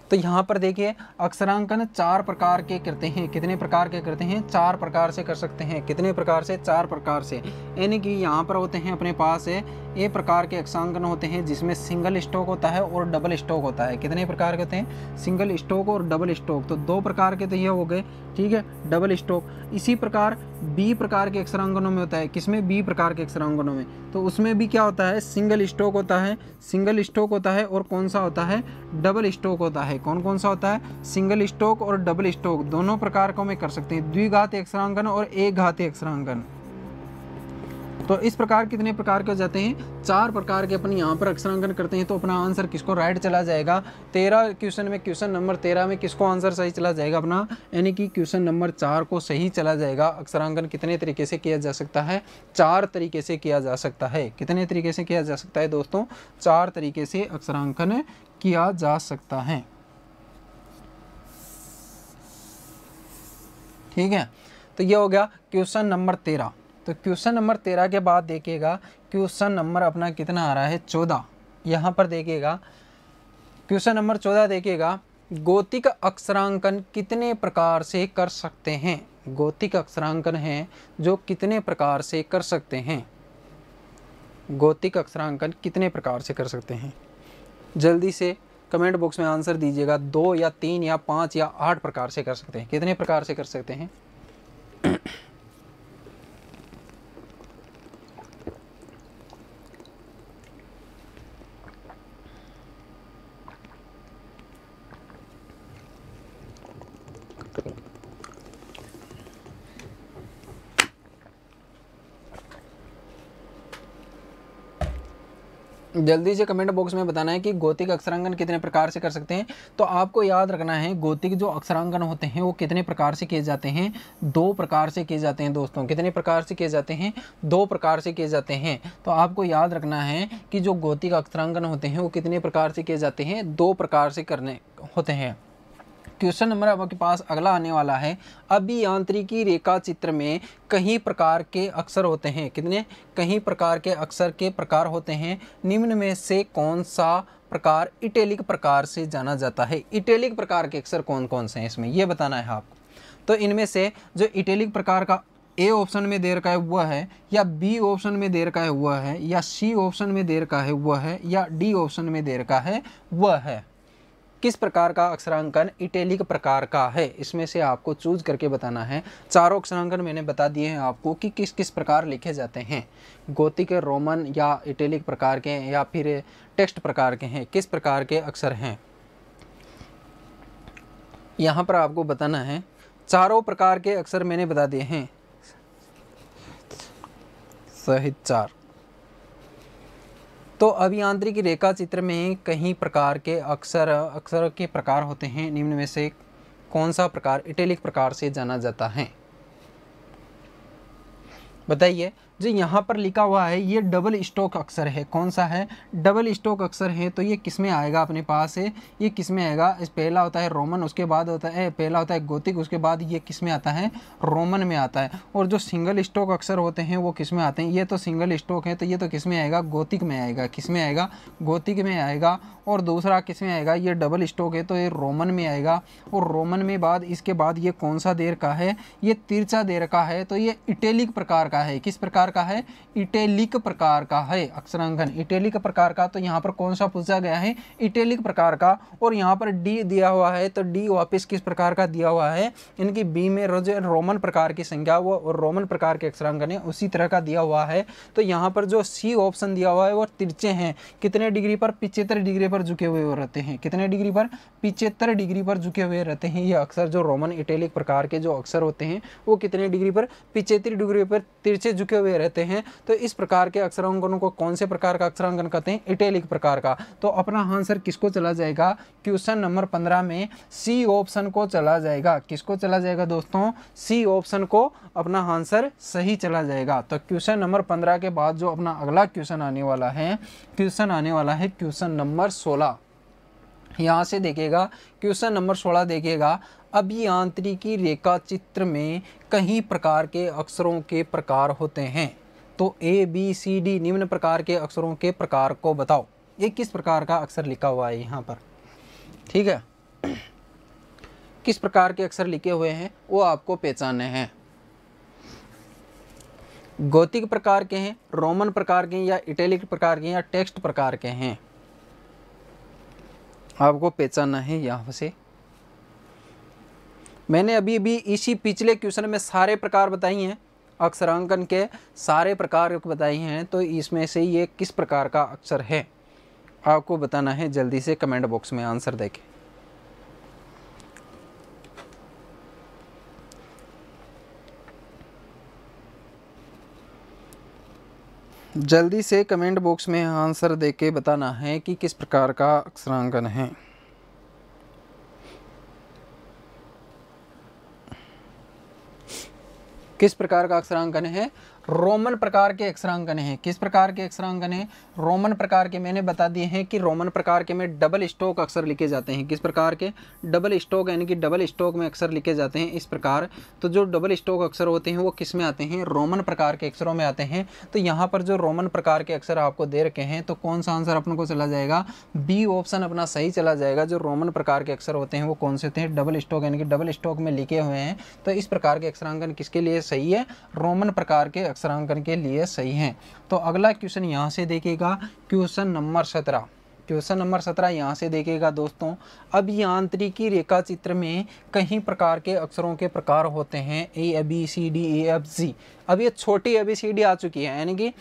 तो यहाँ पर देखिए अक्षरांकन चार प्रकार के करते हैं कितने प्रकार के करते हैं चार प्रकार से कर सकते हैं कितने प्रकार से चार प्रकार से यानी कि यहाँ पर होते हैं अपने पास ए प्रकार के अक्षांकन होते हैं जिसमें सिंगल स्टोक होता है और डबल स्टोक होता है कितने प्रकार के होते हैं सिंगल स्टोक और डबल स्टोक तो दो प्रकार के तो ये हो गए ठीक है डबल स्टोक इसी प्रकार बी प्रकार के अक्षरांगनों में होता है किसमें बी प्रकार के अक्षरांगनों में तो उसमें भी क्या होता है सिंगल स्ट्रोक होता है सिंगल स्ट्रोक होता है और कौन सा होता है डबल स्ट्रोक होता है कौन कौन सा होता है सिंगल स्ट्रोक और डबल स्ट्रोक दोनों प्रकार को में कर सकते हैं द्विघाती अक्षरांगन और एक घाती अक्षरांगन तो इस प्रकार कितने प्रकार के हो जाते हैं चार प्रकार के अपन यहाँ पर अक्षरांकन करते हैं तो अपना आंसर किसको राइट चला जाएगा तेरह क्वेश्चन में क्वेश्चन नंबर तेरह में किसको आंसर सही चला जाएगा अपना यानी कि क्वेश्चन नंबर चार को सही चला जाएगा अक्षरांकन कितने तरीके से किया जा सकता है चार तरीके से किया जा सकता है कितने तरीके से किया जा सकता है दोस्तों चार तरीके से अक्षरांकन किया जा सकता है ठीक है तो ये हो गया क्वेश्चन नंबर तेरह तो क्वेश्चन नंबर तेरह के बाद देखिएगा क्वेश्चन नंबर अपना कितना आ रहा है चौदह यहाँ पर देखिएगा क्वेश्चन नंबर चौदह देखिएगा गोतिक अक्षरांकन कितने प्रकार से कर सकते हैं गोतिक अक्षरांकन है जो कितने प्रकार से कर सकते हैं गोतिक अक्षरांकन कितने प्रकार से कर सकते हैं जल्दी से कमेंट बॉक्स में आंसर दीजिएगा दो या तीन या पाँच या आठ प्रकार से कर सकते हैं कितने प्रकार से कर सकते हैं जल्दी से कमेंट बॉक्स में बताना है कि गोतिक अक्षरांकन कितने प्रकार से कर सकते हैं तो आपको याद रखना है गोतिक जो अक्षरांकन होते हैं वो कितने प्रकार से किए जाते हैं दो प्रकार से किए जाते हैं दोस्तों कितने प्रकार से किए जाते हैं दो प्रकार से किए जाते हैं तो आपको याद रखना है कि जो गोतिक अक्षरांकन होते हैं वो कितने प्रकार से किए जाते हैं दो प्रकार से करने होते हैं क्वेश्चन नंबर आपके पास अगला आने वाला है अभियांत्रिकी रेखा चित्र में कहीं प्रकार के अक्षर होते हैं कितने कहीं प्रकार के अक्षर के प्रकार होते हैं निम्न में से कौन सा प्रकार इटैलिक प्रकार से जाना जाता है इटैलिक प्रकार के अक्षर कौन कौन से हैं इसमें यह बताना है आपको तो इनमें से जो इटैलिक प्रकार का ए ऑप्शन में दे रखा है हुआ है या बी ऑप्शन में देर का है हुआ है या सी ऑप्शन में दे रखा है वह है या डी ऑप्शन में देर का है वह है किस प्रकार का अक्षरांकन इटैलिक प्रकार का है इसमें से आपको चूज करके बताना है चारों अक्षरांकन मैंने बता दिए हैं आपको कि किस किस प्रकार लिखे जाते हैं गोतिक रोमन या इटैलिक प्रकार के या फिर टेक्स्ट प्रकार के हैं किस प्रकार के अक्षर हैं यहाँ पर आपको बताना है चारों प्रकार के अक्षर मैंने बता दिए हैं सहित चार तो अभियांत्रिकी रेखा चित्र में कई प्रकार के अक्षर अक्षर के प्रकार होते हैं निम्न में से कौन सा प्रकार इटैलिक प्रकार से जाना जाता है बताइए जो यहाँ पर लिखा हुआ है ये डबल स्टॉक अक्सर है कौन सा है डबल स्टॉक अक्सर है तो ये किस में आएगा अपने पास है ये किस में आएगा इस पहला होता है रोमन उसके बाद होता है पहला होता है गोतिक उसके बाद ये किस में आता है रोमन में आता है और जो सिंगल स्टॉक अक्सर होते हैं वो किस में आते हैं ये तो सिंगल स्टॉक है तो ये तो किस में आएगा गोतिक में आएगा किस में आएगा गोतिक में आएगा और दूसरा किस में आएगा ये डबल स्टॉक है तो ये रोमन में आएगा और रोमन में बाद इसके बाद ये कौन सा देर का है ये तिरछा देर का है तो ये इटेलिक प्रकार का है किस प्रकार प्रकार का है इटैलिक प्रकार का है अक्षरांकन इटैलिक प्रकार का तो यहाँ पर कौन सा पूछा गया है इटैलिक प्रकार का और यहाँ पर डी दिया हुआ है तो डी वापस किस प्रकार का दिया हुआ है इनकी बी में रोज रोमन प्रकार की संख्या वो और रोमन प्रकार के अक्षरांकन है उसी तरह का दिया हुआ है तो यहाँ पर जो सी ऑप्शन दिया हुआ है वो तिरचे हैं कितने डिग्री पर पिचहत्तर डिग्री पर झुके हुए रहते हैं कितने डिग्री पर पिचहत्तर डिग्री पर झुके हुए रहते हैं ये अक्सर जो रोमन इटैलिक प्रकार के जो अक्सर होते हैं वो कितने डिग्री पर पिचहत्तर डिग्री पर तिरछे झुके हुए रहते हैं तो इस प्रकार के अक्षरांकनों को कौन से प्रकार का अक्षरांकन कहते हैं इटैलिक प्रकार का तो अपना आंसर किसको चला जाएगा क्वेश्चन नंबर पंद्रह में सी ऑप्शन को चला जाएगा किसको चला जाएगा दोस्तों सी ऑप्शन को अपना आंसर सही चला जाएगा तो क्वेश्चन नंबर पंद्रह के बाद जो अपना अगला क्वेश्चन आने वाला है क्वेश्चन आने वाला है क्वेश्चन नंबर सोलह यहाँ से देखिएगा क्वेश्चन नंबर सोलह देखिएगा अभियांत्रिकी रेखा चित्र में कहीं प्रकार के अक्षरों के प्रकार होते हैं तो ए बी सी डी निम्न प्रकार के अक्षरों के प्रकार को बताओ ये किस प्रकार का अक्षर लिखा हुआ है यहाँ पर ठीक है किस प्रकार के अक्षर लिखे हुए हैं वो आपको पहचानने हैं गौतिक प्रकार के हैं रोमन प्रकार के हैं या इटैलिक प्रकार के हैं या टेक्स्ट प्रकार के हैं आपको पहचानना है यहाँ से मैंने अभी अभी इसी पिछले क्वेश्चन में सारे प्रकार बताई हैं अक्षरांकन के सारे प्रकार बताए हैं तो इसमें से ये किस प्रकार का अक्षर है आपको बताना है जल्दी से कमेंट बॉक्स में आंसर देखें जल्दी से कमेंट बॉक्स में आंसर देके बताना है कि किस प्रकार का अक्षरांकन है किस प्रकार का अक्षरांकन है रोमन प्रकार के अक्षरांकन हैं किस प्रकार के अक्षरांकन हैं रोमन प्रकार के मैंने बता दिए हैं कि रोमन प्रकार के में डबल स्टोक अक्षर लिखे जाते हैं किस प्रकार के डबल स्टोक यानी कि डबल स्टोक में अक्षर लिखे जाते हैं इस प्रकार तो जो डबल स्टोक अक्षर होते हैं वो किस में आते हैं रोमन प्रकार के अक्षरों में आते हैं तो यहाँ पर जो रोमन प्रकार के अक्षर आपको दे रखे हैं तो कौन सा आंसर अपन को चला जाएगा बी ऑप्शन अपना सही चला जाएगा जो रोमन प्रकार के अक्षर होते हैं वो कौन से होते हैं डबल स्टोक यानी कि डबल स्टोक में लिखे हुए हैं तो इस प्रकार के अक्षरांकन किसके लिए सही है रोमन प्रकार के अक्षरांकन के लिए सही हैं तो अगला क्वेश्चन यहाँ से देखेगा क्वेश्चन नंबर सत्रह क्वेश्चन नंबर सत्रह यहाँ से देखेगा दोस्तों अब यांत्रिकी रेखा चित्र में कई प्रकार के अक्षरों के प्रकार होते हैं A B C D E F G अब ये छोटी डी आ चुकी है यानी कि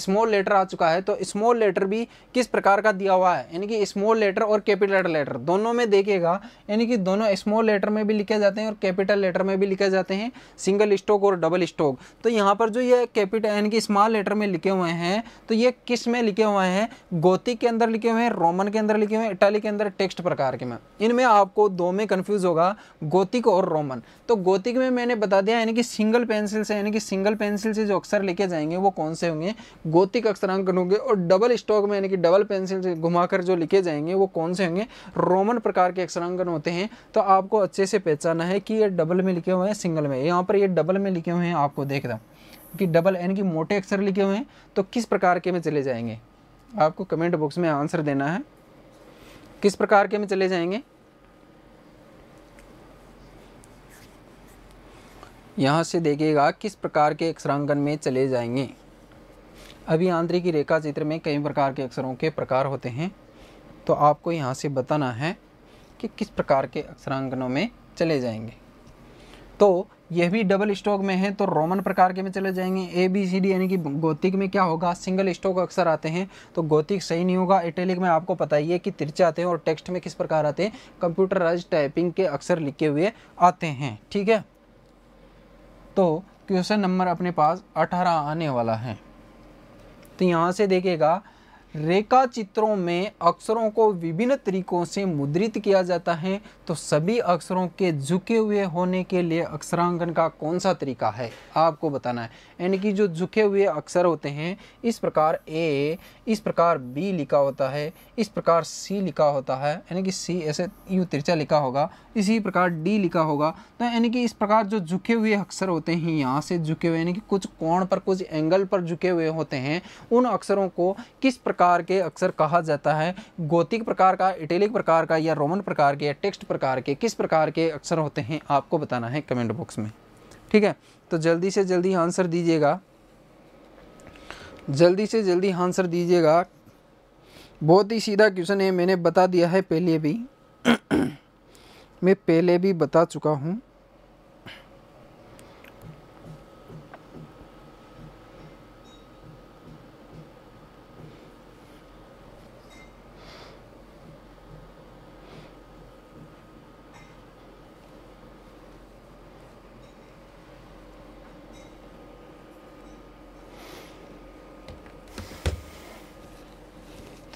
स्मॉल लेटर आ चुका है तो स्मॉल लेटर भी किस प्रकार का दिया हुआ है यानी कि स्मॉल लेटर और कैपिटल लेटर दोनों में देखिएगा यानी कि दोनों स्मॉल लेटर में भी लिखे जाते हैं और कैपिटल लेटर में भी लिखे जाते हैं सिंगल स्टॉक और डबल स्टॉक तो यहाँ पर जो ये कैपिटल यानी कि स्मॉल लेटर में लिखे हुए हैं तो ये किस में लिखे हुए हैं गोतिक के अंदर लिखे हुए हैं रोमन के अंदर लिखे हुए हैं इटाली के अंदर टेक्स्ट प्रकार के में इनमें आपको दो में कन्फ्यूज़ होगा गोतिक और रोमन तो गोतिक में मैंने बता दिया यानी कि सिंगल पेंसिल से यानी कि सिंगल सिंगल पेंसिल से जो अक्षर लेके जाएंगे वो कौन से होंगे गोतिक अक्षरांकन होंगे और डबल स्टॉक में यानी कि डबल पेंसिल से घुमाकर जो लिखे जाएंगे वो कौन से होंगे रोमन प्रकार के अक्षरांकन होते हैं तो आपको अच्छे से पहचाना है कि ये डबल में लिखे हुए हैं सिंगल में यहाँ पर ये डबल में लिखे हुए हैं आपको देख कि डबल यानी कि मोटे अक्षर लिखे हुए हैं तो किस प्रकार के में चले जाएंगे आपको कमेंट बॉक्स में आंसर देना है किस प्रकार के में चले जाएंगे यहाँ से देखिएगा किस प्रकार के अक्षरांकन में चले जाएंगे अभी आंतरिकी रेखा चित्र में कई प्रकार के अक्षरों के प्रकार होते हैं तो आपको यहाँ से बताना है कि किस प्रकार के अक्षरांकनों में चले जाएंगे तो यह भी डबल स्ट्रोक में है तो रोमन प्रकार के में चले जाएंगे ए बी सी डी यानी कि गोतिक में क्या होगा सिंगल स्ट्रोक अक्सर आते हैं तो गोतिक सही नहीं होगा इटैलिक में आपको पता ही है कि तिरचे आते हैं और टेक्स्ट में किस प्रकार आते हैं कंप्यूटराइज टाइपिंग के अक्सर लिखे हुए आते हैं ठीक है तो क्वेश्चन नंबर अपने पास अठारह आने वाला है तो यहाँ से देखिएगा रेखा चित्रों में अक्षरों को विभिन्न तरीकों से मुद्रित किया जाता है तो सभी अक्षरों के झुके हुए होने के लिए अक्षरांकन का कौन सा तरीका है आपको बताना है यानी कि जो झुके हुए अक्षर होते हैं इस प्रकार ए इस प्रकार बी लिखा होता है इस प्रकार सी लिखा होता है यानी कि सी ऐसे यू तिरचा लिखा होगा इसी प्रकार डी लिखा होगा तो यानी कि इस प्रकार जो झुके हुए अक्षर होते हैं यहाँ से झुके हुए यानी कि कुछ कोण पर कुछ एंगल पर झुके हुए होते हैं उन अक्षरों को किस प्रकार प्रकार के अक्सर कहा जाता है गोतिक प्रकार का इटैलिक प्रकार का या रोमन प्रकार के या टेक्स्ट प्रकार के किस प्रकार के अक्सर होते हैं आपको बताना है कमेंट बॉक्स में ठीक है तो जल्दी से जल्दी आंसर दीजिएगा जल्दी से जल्दी आंसर दीजिएगा बहुत ही सीधा क्वेश्चन है मैंने बता दिया है पहले भी मैं पहले भी बता चुका हूँ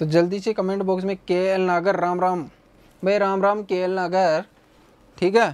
तो जल्दी से कमेंट बॉक्स में के एल नागर राम राम भाई राम राम के एल नागर ठीक है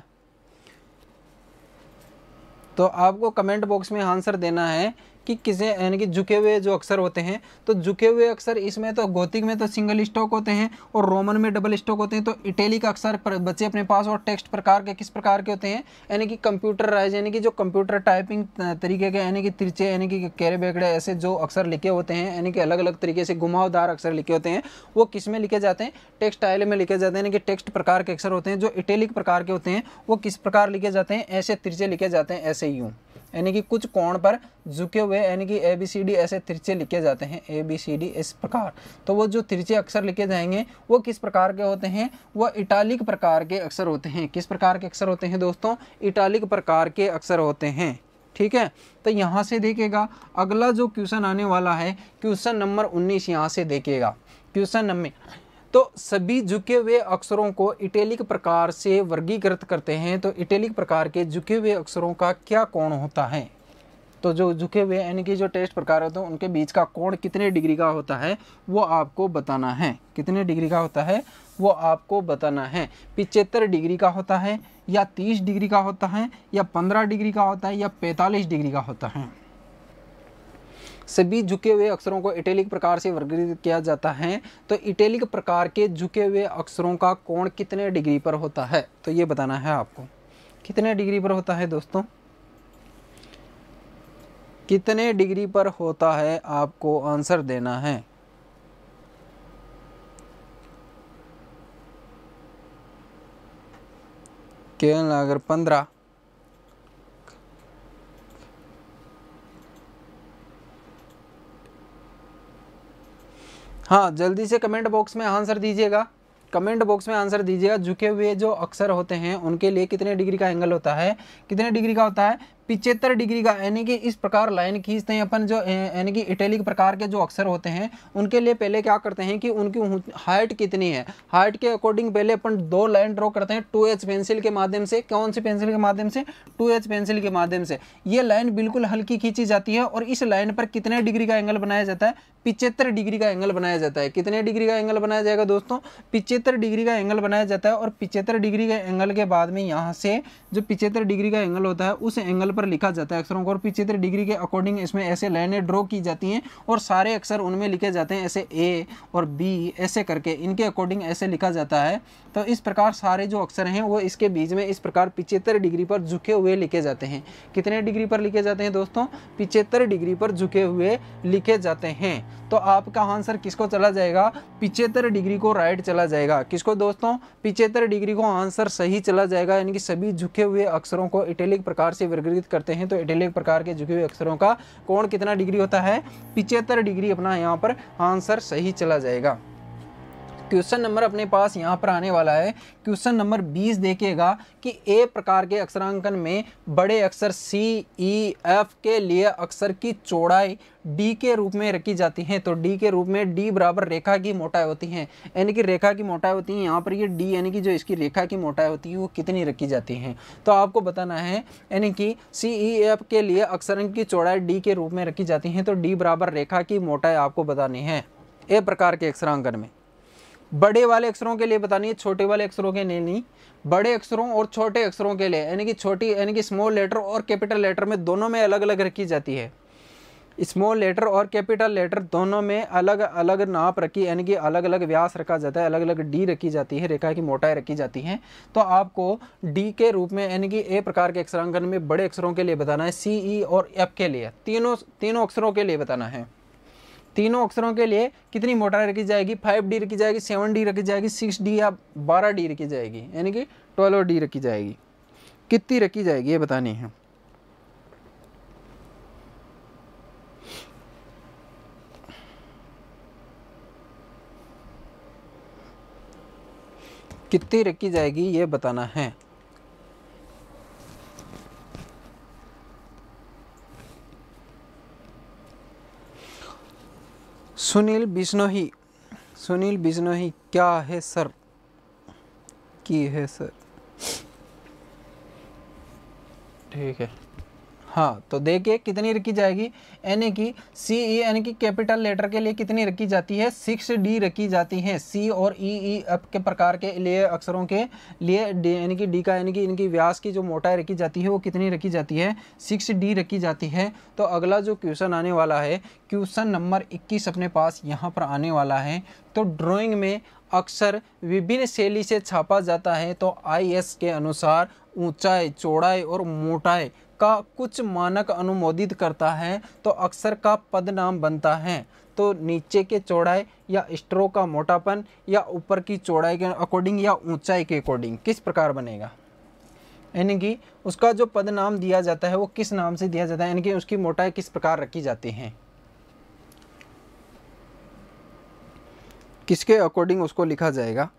तो आपको कमेंट बॉक्स में आंसर देना है कि किसे यानी कि झुके हुए जो अक्षर होते हैं तो झुके हुए अक्षर इसमें तो गोतिक में तो सिंगल स्टॉक होते हैं और रोमन में डबल स्टॉक होते हैं तो इटैलिक अक्षर बच्चे अपने पास और टेक्स्ट प्रकार के किस प्रकार के होते हैं यानी कि कंप्यूटराइज यानी कि जो कंप्यूटर टाइपिंग तरीके के यानी कि तिरचे यानी कि कैरे बेगड़े ऐसे जो अक्षर लिखे होते हैं यानी कि अलग अलग तरीके से घुमावदार अक्षर लिखे होते हैं वो किस में लिखे जाते हैं टेक्स्ट टाइल में लिखे जाते हैं यानी कि टेक्स्ट प्रकार के अक्षर होते हैं जो इटैलिक प्रकार के होते हैं वो किस प्रकार लिखे जाते हैं ऐसे तिरचे लिखे जाते हैं ऐसे ही यूँ यानी कि कुछ कोण पर झुके हुए यानी कि ए बी सी डी ऐसे तिरछे लिखे जाते हैं ए बी सी डी इस प्रकार तो वो जो तिरछे अक्षर लिखे जाएंगे वो किस प्रकार के होते हैं वह इटालिक प्रकार के अक्षर होते हैं किस प्रकार के अक्षर होते हैं दोस्तों इटालिक प्रकार के अक्षर होते हैं ठीक है तो यहाँ से देखेगा अगला जो क्वेश्चन आने वाला है क्वेश्चन नंबर उन्नीस यहाँ से देखेगा क्वेश्चन नंबर तो सभी झुके हुए अक्षरों को इटैलिक प्रकार से वर्गीकृत करते हैं तो इटैलिक प्रकार के झुके हुए अक्षरों का क्या कोण होता है तो जो झुके हुए यानी कि जो टेस्ट प्रकार होते हैं उनके बीच का कोण कितने डिग्री का होता है वो आपको बताना है कितने डिग्री का होता है वो आपको बताना है पिचहत्तर डिग्री का होता है या तीस डिग्री का होता है या पंद्रह डिग्री का होता है या पैंतालीस डिग्री का होता है सभी झुके हुए अक्षरों को इटैलिक प्रकार से वर्गीकृत किया जाता है तो इटैलिक प्रकार के झुके हुए अक्षरों का कोण कितने डिग्री पर होता है तो ये बताना है आपको कितने डिग्री पर होता है दोस्तों कितने डिग्री पर होता है आपको आंसर देना है केवल अगर पंद्रह हाँ जल्दी से कमेंट बॉक्स में आंसर दीजिएगा कमेंट बॉक्स में आंसर दीजिएगा झुके हुए जो अक्षर होते हैं उनके लिए कितने डिग्री का एंगल होता है कितने डिग्री का होता है पिचहत्तर डिग्री का यानी कि इस प्रकार लाइन खींचते हैं अपन जो यानी कि इटैलिक प्रकार के जो अक्षर होते हैं उनके लिए पहले क्या करते हैं कि उनकी हाइट कितनी है हाइट के अकॉर्डिंग पहले अपन दो लाइन ड्रॉ करते हैं टू एच पेंसिल के माध्यम से कौन सी पेंसिल के माध्यम से टू एच पेंसिल के माध्यम से ये लाइन बिल्कुल हल्की खींची जाती है और इस लाइन पर कितने डिग्री का एंगल बनाया जाता है पिचहत्तर डिग्री का एंगल बनाया जाता है कितने डिग्री का एंगल बनाया जाएगा दोस्तों पिचहत्तर डिग्री का एंगल बनाया जाता है और पिचहत्तर डिग्री के एंगल के बाद में यहाँ से जो पिचहत्तर डिग्री का एंगल होता है उस एंगल पर लिखा जाता है अक्षरों को और पिछित्र डिग्री के अकॉर्डिंग इसमें ऐसे लाइनें ड्रॉ की जाती हैं और सारे अक्षर उनमें लिखे जाते हैं ऐसे ए और बी ऐसे करके इनके अकॉर्डिंग ऐसे लिखा जाता है तो इस प्रकार सारे जो अक्षर हैं वो इसके बीच में इस प्रकार पिचहत्तर डिग्री पर झुके हुए लिखे जाते हैं कितने डिग्री पर लिखे जाते हैं दोस्तों पिचहत्तर डिग्री पर झुके हुए लिखे जाते हैं तो आपका आंसर किसको चला जाएगा पिचहत्तर डिग्री को राइट चला जाएगा किसको दोस्तों पिचहत्तर डिग्री को आंसर सही चला जाएगा यानी कि सभी झुके हुए अक्षरों को इटैलिक प्रकार से वर्गीकृत करते हैं तो इटैलिक प्रकार के झुके हुए अक्षरों का कौन कितना डिग्री होता है पिचहत्तर डिग्री अपना यहाँ पर आंसर सही चला जाएगा क्वेश्चन नंबर अपने पास यहाँ पर आने वाला है क्वेश्चन नंबर 20 देखिएगा कि ए प्रकार के अक्षरांकन में बड़े अक्षर सी ई एफ के लिए अक्षर की चौड़ाई डी के रूप में रखी जाती है तो डी के रूप में डी बराबर रेखा की मोटाई होती है यानी कि रेखा की मोटाई होती है यहाँ पर ये डी यानी कि जो इसकी रेखा की मोटाई होती है वो कितनी रखी जाती है तो आपको बताना है यानी कि सी ई एफ के लिए अक्षर की चौड़ाई डी के रूप में रखी जाती है तो डी बराबर रेखा की मोटाई आपको बतानी है ए प्रकार के अक्षरांकन में बड़े वाले अक्षरों के लिए बतानी है छोटे वाले अक्षरों के लिए नहीं बड़े अक्षरों और छोटे अक्षरों के लिए यानी कि छोटी यानी कि स्मॉल लेटर और कैपिटल लेटर में दोनों में अलग अलग रखी जाती है स्मॉल लेटर और कैपिटल लेटर दोनों में अलग अलग नाप रखी यानी कि अलग अलग व्यास रखा जाता है अलग अलग डी रखी जाती है रेखा की मोटाई रखी जाती है तो आपको डी के रूप में यानी कि ए प्रकार के अक्षरांकन में बड़े अक्षरों के लिए बताना है सी ई e और एफ के लिए तीनों तीनों अक्षरों के लिए बताना है तीनों अक्षरों के लिए कितनी मोटाई रखी जाएगी फाइव डी रखी जाएगी सेवन डी रखी जाएगी सिक्स डी या बारह डी रखी जाएगी यानी कि ट्वेल्व डी रखी जाएगी कितनी रखी जाएगी ये बतानी है कितनी रखी जाएगी ये बताना है सुनील बिश्नोही सुनील बिश्नोही क्या है सर की है सर ठीक है हाँ तो देखिए कितनी रखी जाएगी एन की सी ई एन की कैपिटल लेटर के लिए कितनी रखी जाती है सिक्स डी रखी जाती है सी और ई ई अप के प्रकार के लिए अक्षरों के लिए डी यानी कि डी का यानी कि इनकी व्यास की जो मोटाई रखी जाती है वो कितनी रखी जाती है सिक्स डी रखी जाती है तो अगला जो क्वेश्चन आने वाला है क्वेश्चन नंबर इक्कीस अपने पास यहाँ पर आने वाला है तो ड्रॉइंग में अक्सर विभिन्न शैली से छापा जाता है तो आईएस के अनुसार ऊंचाई चौड़ाई और मोटाई का कुछ मानक अनुमोदित करता है तो अक्सर का पद नाम बनता है तो नीचे के चौड़ाई या स्ट्रो का मोटापन या ऊपर की चौड़ाई के अकॉर्डिंग या ऊंचाई के अकॉर्डिंग किस प्रकार बनेगा यानी कि उसका जो पद नाम दिया जाता है वो किस नाम से दिया जाता है यानी कि उसकी मोटाई किस प्रकार रखी जाती है किसके अकॉर्डिंग उसको लिखा जाएगा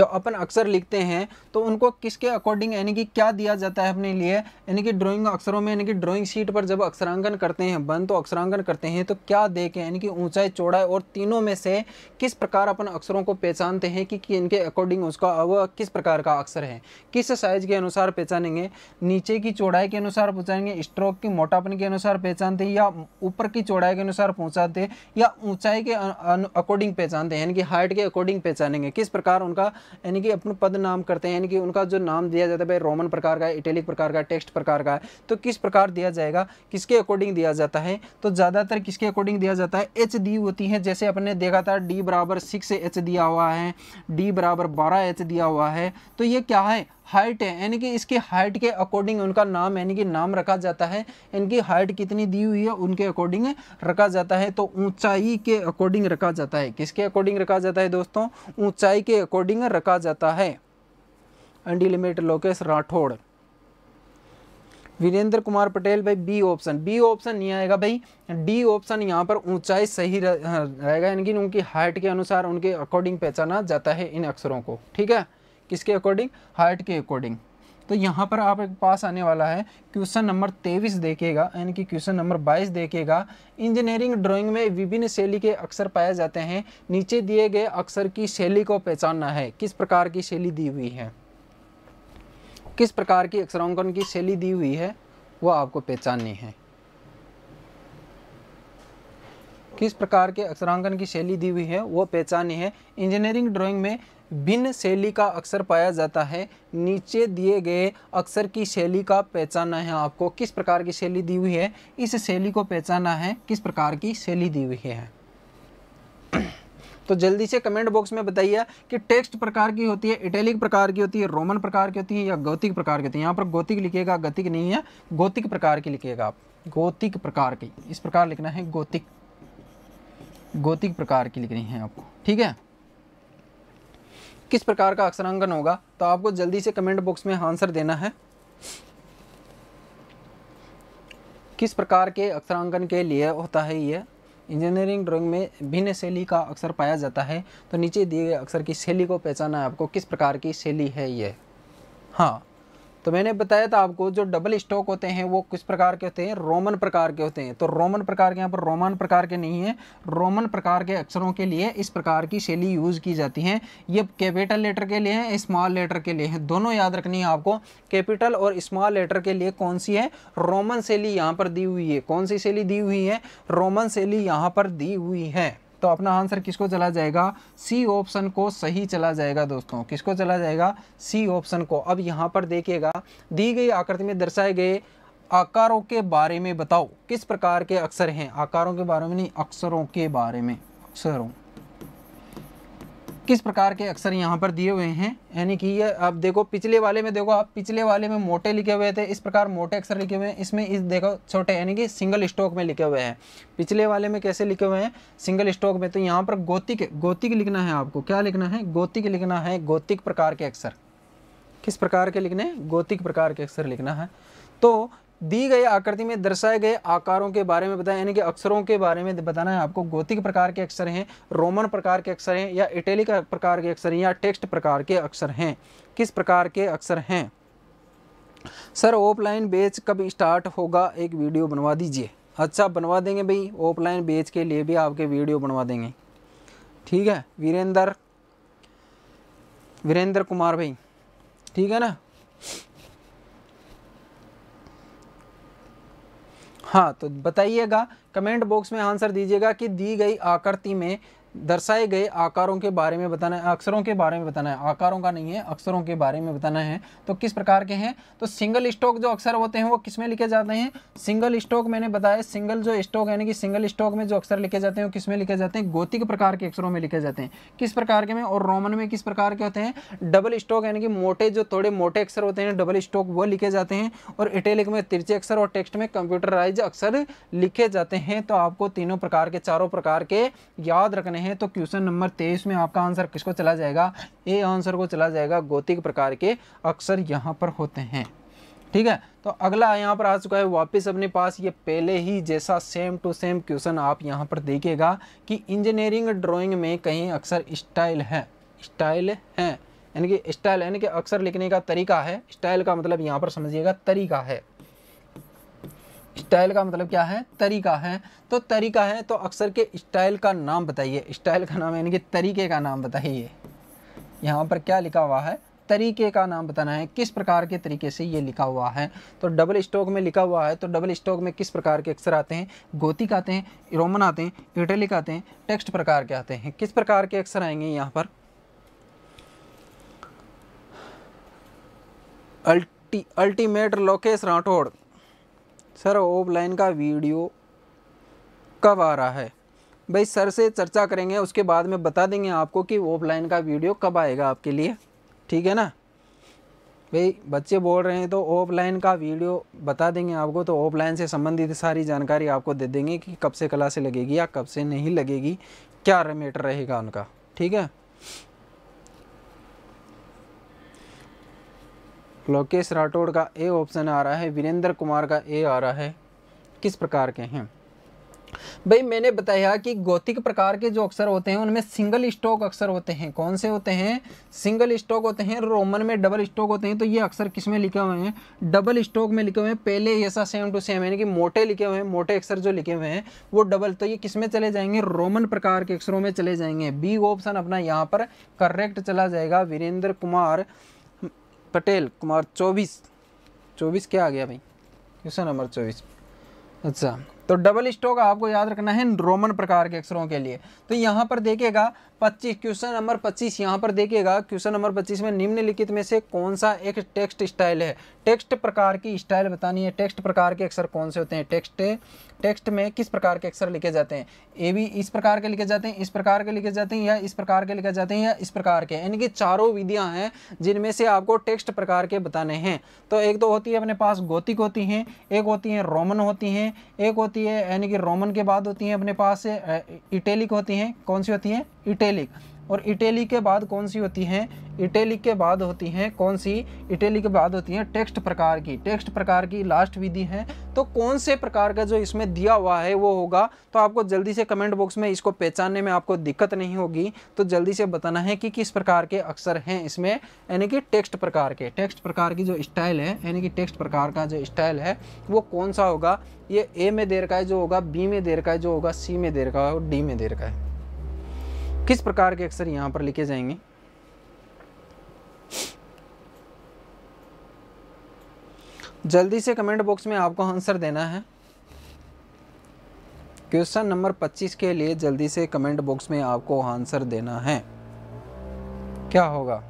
जो अपन अक्सर लिखते हैं तो उनको किसके अकॉर्डिंग यानी कि क्या दिया जाता है अपने लिए यानी कि ड्राइंग अक्षरों में यानी कि ड्राइंग शीट पर जब अक्षरांकन करते हैं बन तो अक्षरांकन करते हैं तो क्या देखें यानी कि ऊंचाई चौड़ाई और तीनों में से किस प्रकार अपन अक्षरों को पहचानते हैं कि, कि इनके अकॉर्डिंग उसका वह किस प्रकार का अक्षर है किस साइज के अनुसार पहचानेंगे नीचे की चौड़ाई के अनुसार पहुँचाएंगे स्ट्रोक की मोटापन के अनुसार पहचानते हैं या ऊपर की चौड़ाई के अनुसार पहुँचाते या ऊँचाई के अकॉर्डिंग पहचानते हैं यानी कि हाइट के अकॉर्डिंग पहचानेंगे किस प्रकार उनका यानी कि अपन पद नाम करते हैं यानी कि उनका जो नाम दिया जाता है भाई रोमन प्रकार का इटैलिक प्रकार का टेक्स्ट प्रकार का है तो किस प्रकार दिया जाएगा किसके अकॉर्डिंग दिया जाता है तो ज़्यादातर किसके अकॉर्डिंग दिया जाता है एच डी होती है जैसे अपन ने देखा था डी बराबर सिक्स एच दिया हुआ है डी बराबर बारह एच दिया हुआ है तो ये क्या है हाइट है यानी कि इसकी हाइट के अकॉर्डिंग उनका नाम यानी कि नाम रखा जाता है इनकी हाइट कितनी दी हुई है उनके अकॉर्डिंग रखा जाता है तो ऊंचाई के अकॉर्डिंग रखा जाता है किसके अकॉर्डिंग रखा जाता है दोस्तों ऊंचाई के अकॉर्डिंग रखा जाता है अनडिलिमिटेड लोकेश राठौड़ वीरेंद्र कुमार पटेल भाई बी ऑप्शन बी ऑप्शन नहीं आएगा भाई डी ऑप्शन यहाँ पर ऊंचाई सही रहेगा यानी कि उनकी हाइट के अनुसार उनके अकॉर्डिंग पहचाना जाता है इन अक्षरों को ठीक है किसके अकॉर्डिंग हार्ट के अकॉर्डिंग तो यहाँ पर आप पास आने वाला है क्वेश्चन नंबर तेईस देखेगा यानी कि क्वेश्चन नंबर बाईस देखेगा इंजीनियरिंग ड्राइंग में विभिन्न शैली के अक्षर पाए जाते हैं नीचे दिए गए अक्षर की शैली को पहचानना है किस प्रकार की शैली दी हुई है किस प्रकार की अक्षरांकन की शैली दी हुई है वह आपको पहचाननी है किस प्रकार के अक्षरांकन की शैली दी हुई है वो पहचानी है इंजीनियरिंग ड्राइंग में भिन्न शैली का अक्षर पाया जाता है नीचे दिए गए अक्षर की शैली का पहचानना है आपको किस प्रकार की शैली दी हुई है इस शैली को पहचानना है किस प्रकार की शैली दी हुई है तो जल्दी से कमेंट बॉक्स में बताइए कि टेक्स्ट प्रकार की होती है इटैलिक प्रकार की होती है रोमन प्रकार की होती है या गौतिक प्रकार की होती है यहाँ पर गौतिक लिखिएगा गतिक नहीं है गौतिक प्रकार की लिखिएगा आप गौतिक प्रकार की इस प्रकार लिखना है गौतिक गोतिक प्रकार की लिखनी है आपको ठीक है किस प्रकार का अक्षरांकन होगा तो आपको जल्दी से कमेंट बॉक्स में आंसर देना है किस प्रकार के अक्षरांकन के लिए होता है ये इंजीनियरिंग ड्राइंग में भिन्न शैली का अक्षर पाया जाता है तो नीचे दिए गए अक्षर की शैली को पहचाना है आपको किस प्रकार की शैली है यह हाँ तो मैंने बताया था आपको जो डबल स्टॉक होते हैं वो किस प्रकार के होते हैं रोमन प्रकार के होते हैं तो रोमन प्रकार के यहाँ पर रोमन प्रकार के नहीं है रोमन प्रकार के अक्षरों के लिए इस प्रकार की शैली यूज़ की जाती है ये कैपिटल लेटर के लिए है स्मॉल लेटर के लिए है दोनों याद रखनी है आपको कैपिटल और स्मॉल लेटर के लिए कौन सी है रोमन शैली यहाँ पर दी हुई है कौन सी शैली दी हुई है रोमन शैली यहाँ पर दी हुई है तो अपना आंसर किसको चला जाएगा सी ऑप्शन को सही चला जाएगा दोस्तों किसको चला जाएगा सी ऑप्शन को अब यहाँ पर देखिएगा दी गई आकृति में दर्शाए गए आकारों के बारे में बताओ किस प्रकार के अक्षर हैं आकारों के बारे में नहीं अक्षरों के बारे में अक्षरों किस प्रकार के अक्षर यहाँ पर दिए हुए हैं यानी कि ये आप देखो पिछले वाले में देखो आप पिछले वाले में मोटे लिखे हुए थे इस प्रकार मोटे अक्सर लिखे हुए हैं इसमें इस देखो छोटे यानी कि सिंगल स्टॉक में लिखे हुए हैं पिछले वाले में कैसे लिखे हुए हैं सिंगल स्टॉक में तो यहाँ पर गोतिक गोतिक लिखना है आपको क्या लिखना है गोतिक लिखना है गोतिक प्रकार के अक्सर किस प्रकार के लिखने गोतिक प्रकार के अक्सर लिखना है तो दी गई आकृति में दर्शाए गए आकारों के बारे में बताएं यानी कि अक्षरों के बारे में बताना है आपको गोतिक प्रकार के अक्षर हैं रोमन प्रकार के अक्षर हैं या इटैलिक प्रकार के अक्षर हैं या टेक्स्ट प्रकार के अक्षर हैं किस प्रकार के अक्षर हैं सर ऑफलाइन बेच कब स्टार्ट होगा एक वीडियो बनवा दीजिए अच्छा बनवा देंगे भाई ऑफलाइन बेच के लिए भी आपके वीडियो बनवा देंगे ठीक है वीरेंद्र वीरेंद्र कुमार भाई ठीक है ना हाँ तो बताइएगा कमेंट बॉक्स में आंसर दीजिएगा कि दी गई आकृति में दर्शाए गए आकारों के बारे में बताना है अक्षरों के बारे में बताना है आकारों का नहीं है अक्षरों के बारे में बताना है तो किस प्रकार के हैं तो सिंगल स्टॉक जो अक्षर होते हैं वो किस में लिखे जाते हैं सिंगल स्टॉक मैंने बताया सिंगल जो स्टॉक यानी कि सिंगल स्टॉक में जो अक्षर लिखे जाते हैं वो किस में लिखे जाते हैं गोतिक प्रकार के अक्षरों में लिखे जाते हैं किस प्रकार के में और रोमन में किस प्रकार के होते हैं डबल स्टॉक यानी कि मोटे जो थोड़े मोटे अक्षर होते हैं डबल स्टॉक वो लिखे जाते हैं और इटेलिक में तिरचे अक्षर और टेक्स्ट में कंप्यूटराइज अक्षर लिखे जाते हैं तो आपको तीनों प्रकार के चारों प्रकार के याद रखने हैं तो क्वेश्चन नंबर तेईस में आपका आंसर किसको चला जाएगा ए आंसर को चला जाएगा गोतिक प्रकार के अक्सर यहाँ पर होते हैं ठीक है तो अगला यहाँ पर आ चुका है वापस अपने पास ये पहले ही जैसा सेम टू सेम क्वेश्चन आप यहाँ पर देखेगा कि इंजीनियरिंग ड्राइंग में कहीं अक्सर स्टाइल है स्टाइल है यानी कि स्टाइल यानी कि अक्सर लिखने का तरीका है स्टाइल का मतलब यहाँ पर समझिएगा तरीका है स्टाइल का मतलब क्या है तरीका है तो तरीका है तो अक्सर के स्टाइल का नाम बताइए स्टाइल का नाम यानी कि तरीके का नाम बताइए यहाँ पर क्या लिखा हुआ है तरीके का नाम बताना है किस प्रकार के तरीके से ये लिखा हुआ है तो डबल स्टोक में लिखा हुआ है तो डबल स्टोक में किस प्रकार के अक्षर आते हैं गोतिक आते हैं रोमन आते हैं इटेलिक आते हैं टेक्स्ट प्रकार के आते हैं किस प्रकार के अक्षर आएंगे यहाँ पर अल्टी ultimate Lokesh Rathore sir offline का वीडियो कब आ रहा है भाई सर से चर्चा करेंगे उसके बाद में बता देंगे आपको कि ऑफलाइन का वीडियो कब आएगा आपके लिए ठीक है ना भाई बच्चे बोल रहे हैं तो ऑफलाइन का वीडियो बता देंगे आपको तो ऑफलाइन से संबंधित सारी जानकारी आपको दे देंगे कि कब से क्लासें लगेगी या कब से नहीं लगेगी क्या रेमेटर रहेगा उनका ठीक है लोकेश राठौड़ का ए ऑप्शन आ रहा है वीरेंद्र कुमार का ए आ रहा है किस प्रकार के हैं भाई मैंने बताया कि गौतिक प्रकार के जो अक्षर होते हैं उनमें सिंगल स्टॉक अक्षर होते हैं कौन से होते हैं सिंगल स्टॉक होते हैं रोमन में डबल स्टॉक होते हैं तो ये अक्षर किस में लिखे हुए हैं डबल स्टॉक में लिखे हुए हैं पहले ऐसा सेम टू सेम यानी कि मोटे लिखे हुए हैं मोटे अक्षर जो लिखे हुए हैं वो डबल तो ये किस में चले जाएंगे रोमन प्रकार के अक्षरों में चले जाएंगे बी ऑप्शन अपना यहाँ पर करेक्ट चला जाएगा वीरेंद्र कुमार पटेल कुमार चौबीस चौबीस क्या आ गया भाई क्वेश्चन नंबर चौबीस अच्छा तो डबल स्टोक आपको याद रखना है रोमन प्रकार के अक्षरों के लिए तो यहाँ पर देखेगा पच्चीस क्वेश्चन नंबर पच्चीस यहाँ पर देखिएगा क्वेश्चन नंबर पच्चीस में निम्नलिखित में से कौन सा एक टेक्स्ट स्टाइल है टेक्स्ट प्रकार की स्टाइल बतानी है टेक्स्ट प्रकार के अक्षर कौन से होते हैं टेक्स्ट टेक्स्ट में किस प्रकार के अक्षर लिखे जाते हैं ए भी इस प्रकार के लिखे जाते हैं इस प्रकार के लिखे जाते हैं या इस प्रकार के लिखे जाते हैं या इस प्रकार के यानी कि चारों विधियाँ हैं जिनमें से आपको टेक्स्ट प्रकार के बताने हैं तो एक तो होती है अपने पास गोतिक होती हैं एक होती हैं रोमन होती हैं एक होती है यानी कि रोमन के बाद होती हैं अपने पास इटेलिक होती हैं कौन सी होती हैं इटेलिक इटैलिक और इटैली के बाद कौन सी होती हैं इटैली के बाद होती हैं कौन सी इटैली के बाद होती हैं टेक्स्ट प्रकार की टेक्स्ट प्रकार की लास्ट विधि है तो कौन से प्रकार का जो इसमें दिया हुआ है वो होगा तो आपको जल्दी से कमेंट बॉक्स में इसको पहचानने में आपको दिक्कत नहीं होगी तो जल्दी से बताना है कि किस प्रकार के अक्षर हैं इसमें यानी कि टेक्स्ट प्रकार के टेक्स्ट प्रकार की जो स्टाइल है यानी कि टेक्स्ट प्रकार का जो स्टाइल है वो कौन सा होगा ये ए में देर का है जो होगा बी में देर का है जो होगा सी में देर का है और डी में देर का है किस प्रकार के अक्सर यहाँ पर लिखे जाएंगे जल्दी से कमेंट बॉक्स में आपको आंसर देना है क्वेश्चन नंबर 25 के लिए जल्दी से कमेंट बॉक्स में आपको आंसर देना है क्या होगा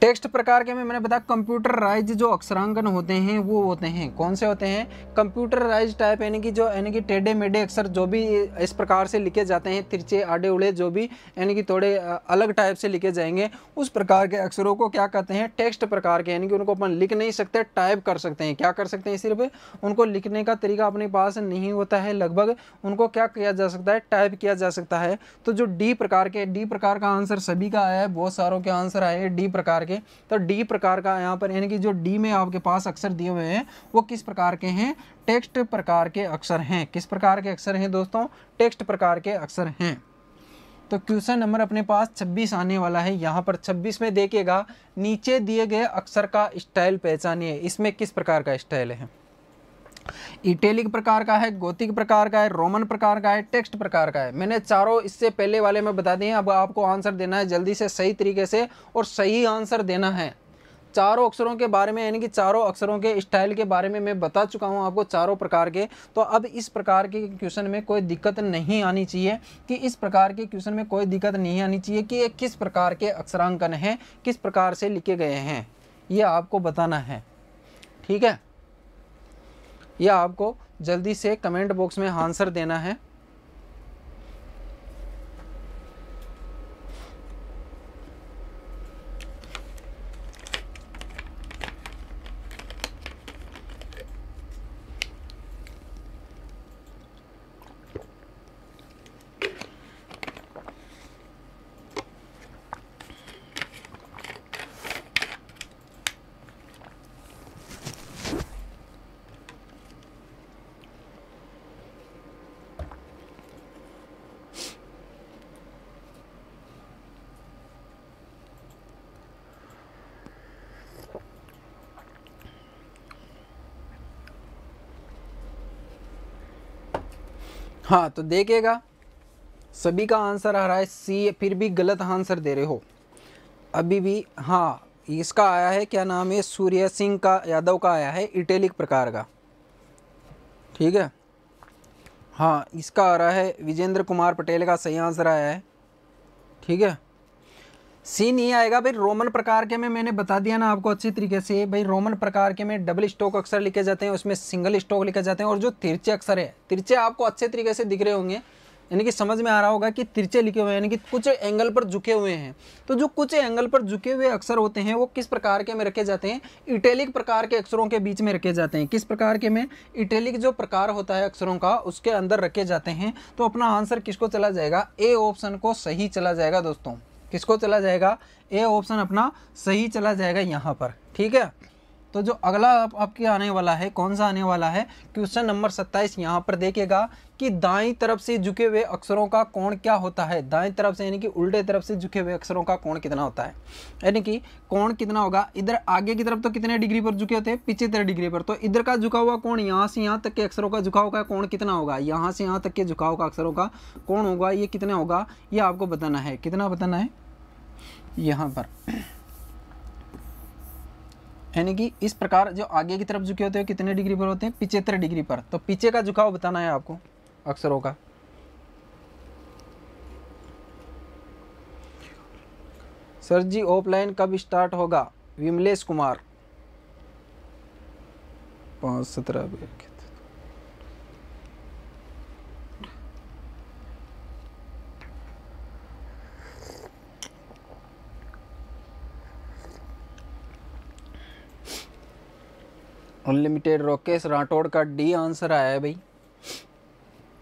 टेक्स्ट प्रकार के में मैंने बताया कंप्यूटराइज जो अक्षरांकन होते हैं वो होते हैं कौन से होते हैं कंप्यूटराइज टाइप यानी कि जो यानी कि टेढ़े मेढ़े अक्षर जो भी इस प्रकार से लिखे जाते हैं तिरछे आडे उड़े जो भी यानी कि थोड़े अलग टाइप से लिखे जाएंगे उस प्रकार के अक्षरों को क्या कहते हैं टेक्स्ट प्रकार के यानी कि उनको अपन लिख नहीं सकते टाइप कर सकते हैं क्या कर सकते हैं सिर्फ उनको लिखने का तरीका अपने पास नहीं होता है लगभग उनको क्या किया जा सकता है टाइप किया जा सकता है तो जो डी प्रकार के डी प्रकार का आंसर सभी का आया है बहुत सारों के आंसर आए हैं डी प्रकार सके तो डी प्रकार का यहाँ पर यानी कि जो डी में आपके पास अक्षर दिए हुए हैं वो किस प्रकार के हैं टेक्स्ट प्रकार के अक्षर हैं किस प्रकार के अक्षर हैं दोस्तों टेक्स्ट प्रकार के अक्षर हैं तो क्वेश्चन नंबर अपने पास 26 आने वाला है यहाँ पर 26 में देखिएगा नीचे दिए गए अक्षर का स्टाइल पहचानिए इसमें किस प्रकार का स्टाइल है इटैलिक प्रकार का है गोतिक प्रकार का है रोमन प्रकार का है टेक्स्ट प्रकार का है मैंने चारों इससे पहले वाले में बता दिए अब आपको आंसर देना है जल्दी से सही तरीके से और सही आंसर देना है चारों अक्षरों के बारे में यानी कि चारों अक्षरों के स्टाइल के बारे में मैं बता चुका हूँ आपको चारों प्रकार के तो अब इस प्रकार के क्वेश्चन में कोई दिक्कत नहीं आनी चाहिए कि इस प्रकार के क्वेश्चन में कोई दिक्कत नहीं आनी चाहिए कि ये किस प्रकार के अक्षरांकन हैं किस प्रकार से लिखे गए हैं ये आपको बताना है ठीक है या आपको जल्दी से कमेंट बॉक्स में आंसर देना है हाँ तो देखिएगा सभी का आंसर आ रहा है सी फिर भी गलत आंसर दे रहे हो अभी भी हाँ इसका आया है क्या नाम है सूर्य सिंह का यादव का आया है इटैलिक प्रकार का ठीक है हाँ इसका आ रहा है विजेंद्र कुमार पटेल का सही आंसर आया है ठीक है सी नहीं आएगा भाई रोमन प्रकार के में मैंने बता दिया ना आपको अच्छी तरीके से भाई रोमन प्रकार के में डबल स्टोक अक्षर लिखे जाते हैं उसमें सिंगल स्टोक लिखे जाते हैं और जो तिरचे अक्षर है तिरचे आपको अच्छे तरीके से दिख रहे होंगे यानी कि समझ में आ रहा होगा कि तिरचे लिखे हुए हैं यानी कि कुछ एंगल पर झुके हुए हैं तो जो कुछ एंगल पर झुके हुए अक्षर होते हैं वो किस प्रकार के में रखे जाते हैं इटैलिक प्रकार के अक्षरों के बीच में रखे जाते हैं किस प्रकार के में इटैलिक जो प्रकार होता है अक्षरों का उसके अंदर रखे जाते हैं तो अपना आंसर किसको चला जाएगा ए ऑप्शन को सही चला जाएगा दोस्तों किसको चला जाएगा ए ऑप्शन अपना सही चला जाएगा यहाँ पर ठीक है तो जो अगला आप, आपके आने वाला है कौन सा आने वाला है क्वेश्चन नंबर सत्ताईस यहाँ पर देखेगा कि दाई तरफ से झुके हुए अक्षरों का कोण क्या होता है दाई तरफ से यानी कि उल्टे तरफ से झुके हुए अक्षरों का कोण कितना होता है यानी कि कोण कितना होगा इधर आगे की तरफ तो कितने डिग्री पर झुके होते हैं तरह डिग्री पर तो इधर का झुका हुआ कोण यहाँ से यहाँ तक के अक्षरों का झुकाव का कोण कितना होगा यहाँ से यहाँ तक के झुकाव का अक्षरों का कोण होगा ये कितना होगा ये आपको बताना है कितना बताना है यहाँ पर यानी कि इस प्रकार जो आगे की तरफ झुके होते हैं कितने डिग्री पर होते हैं पिछहत्तर डिग्री पर तो पीछे का झुकाव बताना है आपको अक्सरों का सर जी ऑफलाइन कब स्टार्ट होगा विमलेश कुमार पाँच सत्रह अनलिमिटेड रोकेश राठौड़ का डी आंसर आया है भाई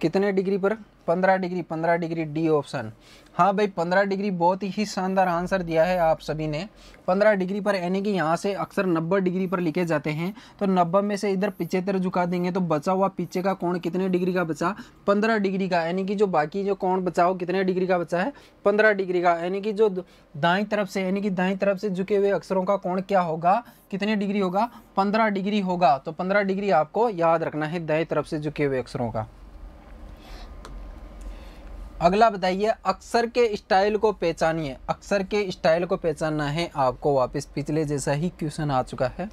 कितने डिग्री पर 15 डिग्री 15 डिग्री डी ऑप्शन हाँ भाई 15 डिग्री बहुत ही शानदार आंसर दिया है आप सभी ने 15 डिग्री पर यानी कि यहाँ से अक्सर 90 डिग्री पर लिखे जाते हैं तो 90 में से इधर पिछहत्तर झुका देंगे तो बचा हुआ पीछे का कोण कितने डिग्री का बचा 15 डिग्री का यानी कि जो बाकी जो कोण बचा हो कितने डिग्री का बचा है पंद्रह डिग्री का यानी कि जो दाई तरफ से यानी कि दाएँ तरफ से झुके हुए अक्षरों का कोण क्या होगा कितने डिग्री होगा पंद्रह डिग्री होगा तो पंद्रह डिग्री आपको याद रखना है दाएँ तरफ से झुके हुए अक्षरों का अगला बताइए अक्सर के स्टाइल को पहचानिए अक्सर के स्टाइल को पहचानना है आपको वापस पिछले जैसा ही क्वेश्चन आ चुका है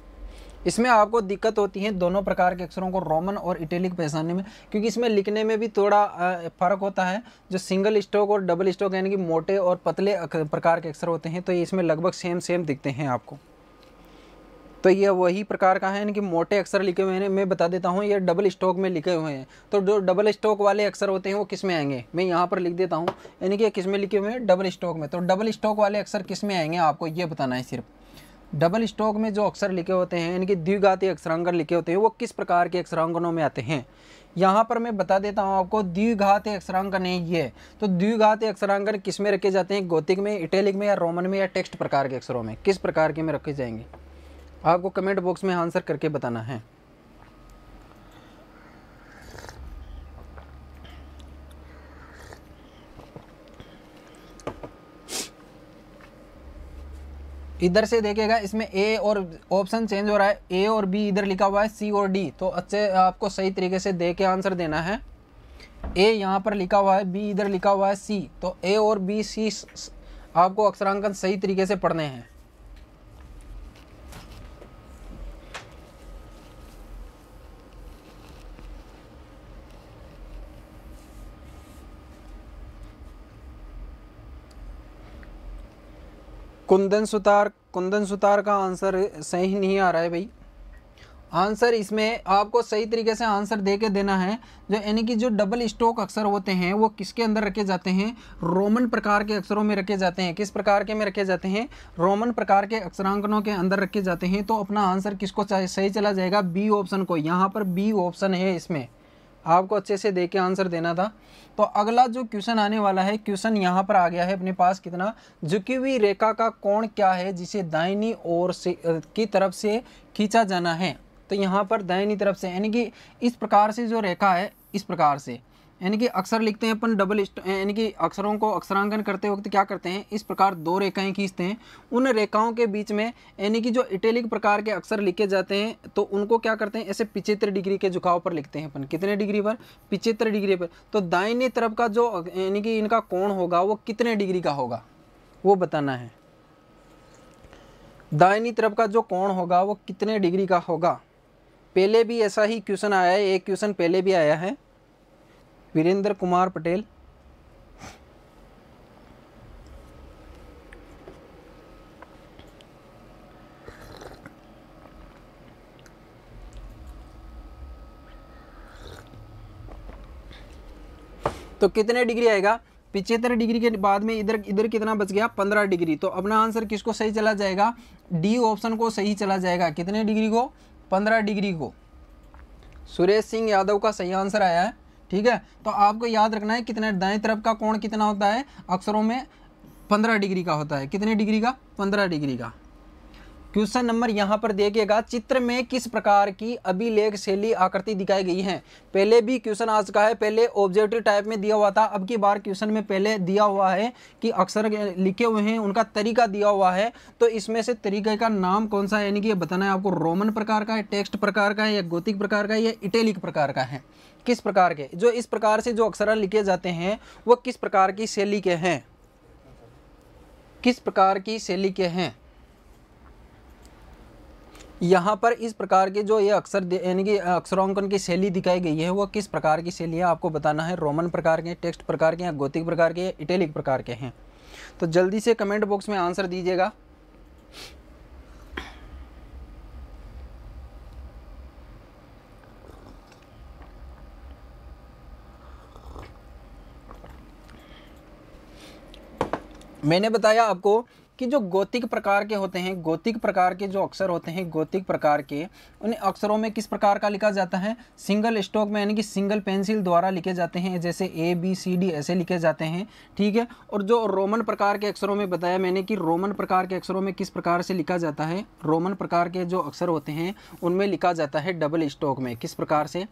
इसमें आपको दिक्कत होती है दोनों प्रकार के अक्षरों को रोमन और इटैलिक पहचानने में क्योंकि इसमें लिखने में भी थोड़ा फ़र्क होता है जो सिंगल स्ट्रोक और डबल स्ट्रोक यानी कि मोटे और पतले प्रकार के अक्षर होते हैं तो इसमें लगभग सेम सेम दिखते हैं आपको तो ये वही प्रकार का है इनके मोटे अक्षर लिखे हुए हैं मैं बता देता हूँ ये डबल स्टॉक में लिखे हुए हैं तो जो डबल स्टॉक वाले अक्षर होते हैं वो किस में आएंगे मैं यहाँ पर लिख देता हूँ यानी कि किस में लिखे हुए हैं डबल स्टॉक में तो डबल स्टॉक वाले अक्षर किस में आएंगे आपको ये बताना है सिर्फ डबल स्टॉक में जो अक्षर लिखे होते हैं यानी कि द्विघाती अक्षरांकन लिखे होते हैं वो किस प्रकार के अक्षरांकनों में आते हैं यहाँ पर मैं बता देता हूँ आपको द्विघात अक्षरांकन है ये तो द्विघात अक्षरांकन किस में रखे जाते हैं गोतिक में इटैलिक में या रोमन में या टेक्स्ट प्रकार के अक्षरों में किस प्रकार के में रखे जाएंगे आपको कमेंट बॉक्स में आंसर करके बताना है इधर से देखेगा इसमें ए और ऑप्शन चेंज हो रहा है ए और बी इधर लिखा हुआ है सी और डी तो अच्छे आपको सही तरीके से दे के आंसर देना है ए यहाँ पर लिखा हुआ है बी इधर लिखा हुआ है सी तो ए और बी सी आपको अक्षरांकन सही तरीके से पढ़ने हैं कुंदन सुतार कुंदन सुतार का आंसर सही नहीं आ रहा है भाई आंसर इसमें आपको सही तरीके से आंसर दे के देना है जो यानी कि जो डबल स्टोक अक्षर होते हैं वो किसके अंदर रखे जाते हैं रोमन प्रकार के अक्षरों में रखे जाते हैं किस प्रकार के में रखे जाते हैं रोमन प्रकार के अक्षरांकनों के अंदर रखे जाते हैं तो अपना आंसर किसको सही चला जाएगा बी ऑप्शन को यहाँ पर बी ऑप्शन है इसमें आपको अच्छे से देख के आंसर देना था तो अगला जो क्वेश्चन आने वाला है क्वेश्चन यहाँ पर आ गया है अपने पास कितना झुकी हुई रेखा का कोण क्या है जिसे दाहिनी ओर से की तरफ से खींचा जाना है तो यहाँ पर दाहिनी तरफ से यानी कि इस प्रकार से जो रेखा है इस प्रकार से यानी कि अक्सर लिखते हैं अपन डबल यानी कि अक्षरों को अक्षरांकन करते वक्त क्या करते हैं इस प्रकार दो रेखाएं खींचते हैं उन रेखाओं के बीच में यानी कि जो इटैलिक प्रकार के अक्षर लिखे जाते हैं तो उनको क्या करते हैं ऐसे पिचहत्तर डिग्री के झुकाव पर लिखते हैं अपन कितने डिग्री पर पिचहत्तर डिग्री पर तो दाइनी तरफ का जो यानी कि इनका कोण होगा वो कितने डिग्री का होगा वो बताना है दाइनी तरफ का जो कोण होगा वो कितने डिग्री का होगा पहले भी ऐसा ही क्वेश्चन आया है एक क्वेश्चन पहले भी आया है वीरेंद्र कुमार पटेल तो कितने डिग्री आएगा पिछहत्तर डिग्री के बाद में इधर इधर कितना बच गया पंद्रह डिग्री तो अपना आंसर किसको सही चला जाएगा डी ऑप्शन को सही चला जाएगा कितने डिग्री को पंद्रह डिग्री को सुरेश सिंह यादव का सही आंसर आया है ठीक है तो आपको याद रखना है कितना दाएं तरफ का कोण कितना होता है अक्षरों में पंद्रह डिग्री का होता है कितने डिग्री का पंद्रह डिग्री का क्वेश्चन नंबर यहाँ पर देखिएगा चित्र में किस प्रकार की अभिलेख शैली आकृति दिखाई गई है पहले भी क्वेश्चन आज का है पहले ऑब्जेक्टिव टाइप में दिया हुआ था अब की बार क्वेश्चन में पहले दिया हुआ है कि अक्षर लिखे हुए हैं उनका तरीका दिया हुआ है तो इसमें से तरीके का नाम कौन सा है यानी कि ये बताना है आपको रोमन प्रकार का है टेक्स्ट प्रकार का है या गोतिक प्रकार का है या इटेलिक प्रकार का है किस प्रकार के जो इस प्रकार से जो अक्षर लिखे जाते हैं वो किस प्रकार की शैली के हैं किस प्रकार की शैली के हैं यहाँ पर इस प्रकार के जो ये अक्षर यानी कि अक्षरांकन की शैली दिखाई गई है वो किस प्रकार की शैली है आपको बताना है रोमन प्रकार के टेक्स्ट प्रकार के या गोतिक प्रकार के या इटैलिक प्रकार के हैं तो जल्दी से कमेंट बॉक्स में आंसर दीजिएगा मैंने बताया आपको कि जो गोतिक प्रकार के होते हैं गोतिक प्रकार के जो अक्षर होते हैं गोतिक प्रकार के उन अक्षरों में किस प्रकार का लिखा जाता है सिंगल स्टोक में यानी कि सिंगल पेंसिल द्वारा लिखे जाते हैं जैसे ए बी सी डी ऐसे लिखे जाते हैं ठीक है और जो रोमन प्रकार के अक्षरों में बताया मैंने कि रोमन प्रकार के अक्षरों में किस प्रकार से लिखा जाता है रोमन प्रकार के जो अक्षर होते हैं उनमें लिखा जाता है डबल स्टोक में किस प्रकार से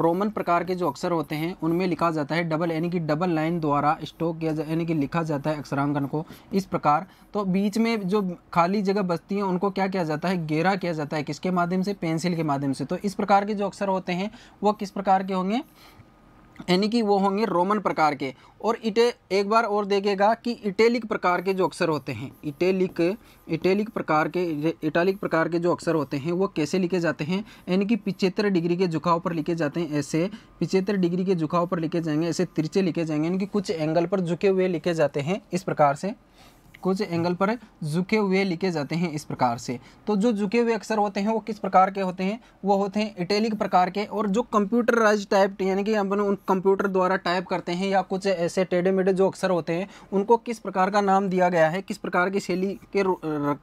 रोमन प्रकार के जो अक्षर होते हैं उनमें लिखा जाता है डबल यानी कि डबल लाइन द्वारा स्टोक किया यानी कि लिखा जाता है अक्षरांकन को इस प्रकार तो बीच में जो खाली जगह बचती है उनको क्या किया जाता है गेरा किया जाता है किसके माध्यम से पेंसिल के माध्यम से तो इस प्रकार के जो अक्षर होते हैं वो किस प्रकार के होंगे यानी कि वो होंगे रोमन प्रकार के और इटे एक बार और देखेगा कि इटेलिक प्रकार के जो अक्षर होते हैं इटेलिक इटेलिक प्रकार के इटालिक प्रकार के जो अक्षर होते हैं वो कैसे लिखे जाते हैं यानी कि पिचहत्तर डिग्री के झुकाव पर लिखे जाते हैं ऐसे पिचहत्तर डिग्री के झुकाव पर लिखे जाएंगे ऐसे तिरचे लिखे जाएंगे यानी कि कुछ एंगल पर झुके हुए लिखे जाते हैं इस प्रकार से कुछ एंगल पर झुके हुए लिखे जाते हैं इस प्रकार से तो जो झुके हुए अक्षर होते हैं वो किस प्रकार के होते हैं वो होते हैं इटैलिक प्रकार के और जो कंप्यूटराइज टाइप यानी कि अपन उन कंप्यूटर द्वारा टाइप करते हैं या कुछ ऐसे टेढ़े मेढ़े जो अक्षर होते हैं उनको किस प्रकार का नाम दिया गया है किस प्रकार की शैली के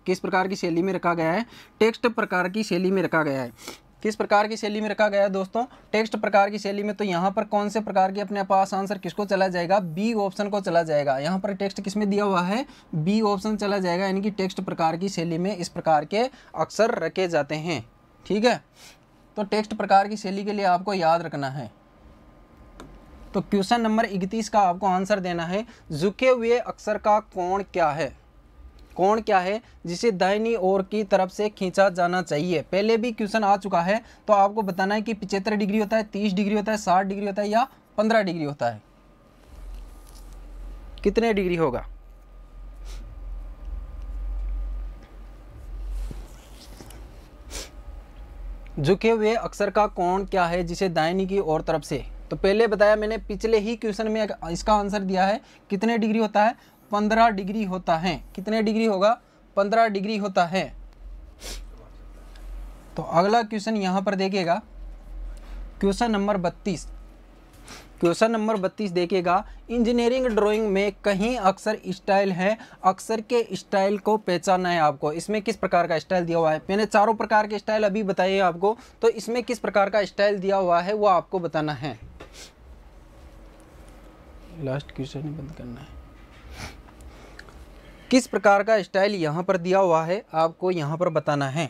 किस प्रकार की शैली में रखा गया है टेक्स्ट प्रकार की शैली में रखा गया है किस प्रकार की शैली में रखा गया है दोस्तों टेक्स्ट प्रकार की शैली में तो यहाँ पर कौन से प्रकार के अपने पास आंसर किसको चला जाएगा बी ऑप्शन को चला जाएगा यहाँ पर टेक्स्ट किस में दिया हुआ है बी ऑप्शन चला जाएगा यानी कि टेक्स्ट प्रकार की शैली में इस प्रकार के अक्सर रखे जाते हैं ठीक है तो टेक्स्ट प्रकार की शैली के लिए आपको याद रखना है तो क्वेश्चन नंबर इकतीस का आपको आंसर देना है झुके हुए अक्षर का कोण क्या है कौन क्या है जिसे दाहिनी ओर की तरफ से खींचा जाना चाहिए पहले भी क्वेश्चन आ चुका है तो आपको बताना है कि पिछहत्तर डिग्री होता है तीस डिग्री होता है साठ डिग्री होता है या पंद्रह डिग्री होता है कितने डिग्री होगा झुके हुए अक्षर का कोण क्या है जिसे दाहिनी की ओर तरफ से तो पहले बताया मैंने पिछले ही क्वेश्चन में इसका आंसर दिया है कितने डिग्री होता है पंद्रह डिग्री होता है कितने डिग्री होगा पंद्रह डिग्री होता है तो अगला क्वेश्चन यहाँ पर देखेगा क्वेश्चन नंबर बत्तीस क्वेश्चन नंबर बत्तीस देखेगा इंजीनियरिंग ड्राइंग में कहीं अक्सर स्टाइल है अक्सर के स्टाइल को पहचानना है आपको इसमें किस प्रकार का स्टाइल दिया हुआ है मैंने चारों प्रकार के स्टाइल अभी हैं आपको तो इसमें किस प्रकार का स्टाइल दिया हुआ है वो आपको बताना है लास्ट क्वेश्चन बंद करना है किस प्रकार का स्टाइल यहाँ पर दिया हुआ है आपको यहाँ पर बताना है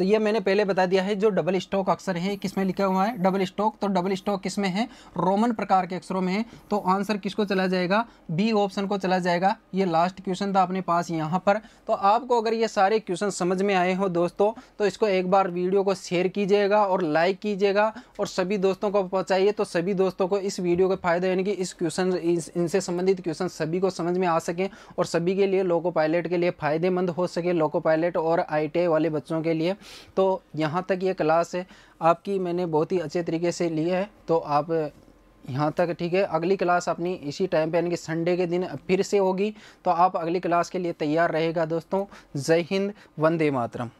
तो ये मैंने पहले बता दिया है जो डबल स्टॉक अक्षर है किसमें लिखा हुआ है डबल स्टॉक तो डबल स्टॉक किसमें है रोमन प्रकार के अक्षरों में है तो आंसर किसको चला जाएगा बी ऑप्शन को चला जाएगा ये लास्ट क्वेश्चन था अपने पास यहाँ पर तो आपको अगर ये सारे क्वेश्चन समझ में आए हो दोस्तों तो इसको एक बार वीडियो को शेयर कीजिएगा और लाइक कीजिएगा और सभी दोस्तों को पहुँचाइए तो सभी दोस्तों को इस वीडियो का फायदा यानी कि इस क्वेश्चन इनसे संबंधित क्वेश्चन सभी को समझ में आ सकें और सभी के लिए लोको पायलट के लिए फ़ायदेमंद हो सके लोको पायलट और आई वाले बच्चों के लिए तो यहाँ तक ये क्लास है आपकी मैंने बहुत ही अच्छे तरीके से ली है तो आप यहाँ तक ठीक है अगली क्लास अपनी इसी टाइम पे यानी कि संडे के दिन फिर से होगी तो आप अगली क्लास के लिए तैयार रहेगा दोस्तों जय हिंद वंदे मातरम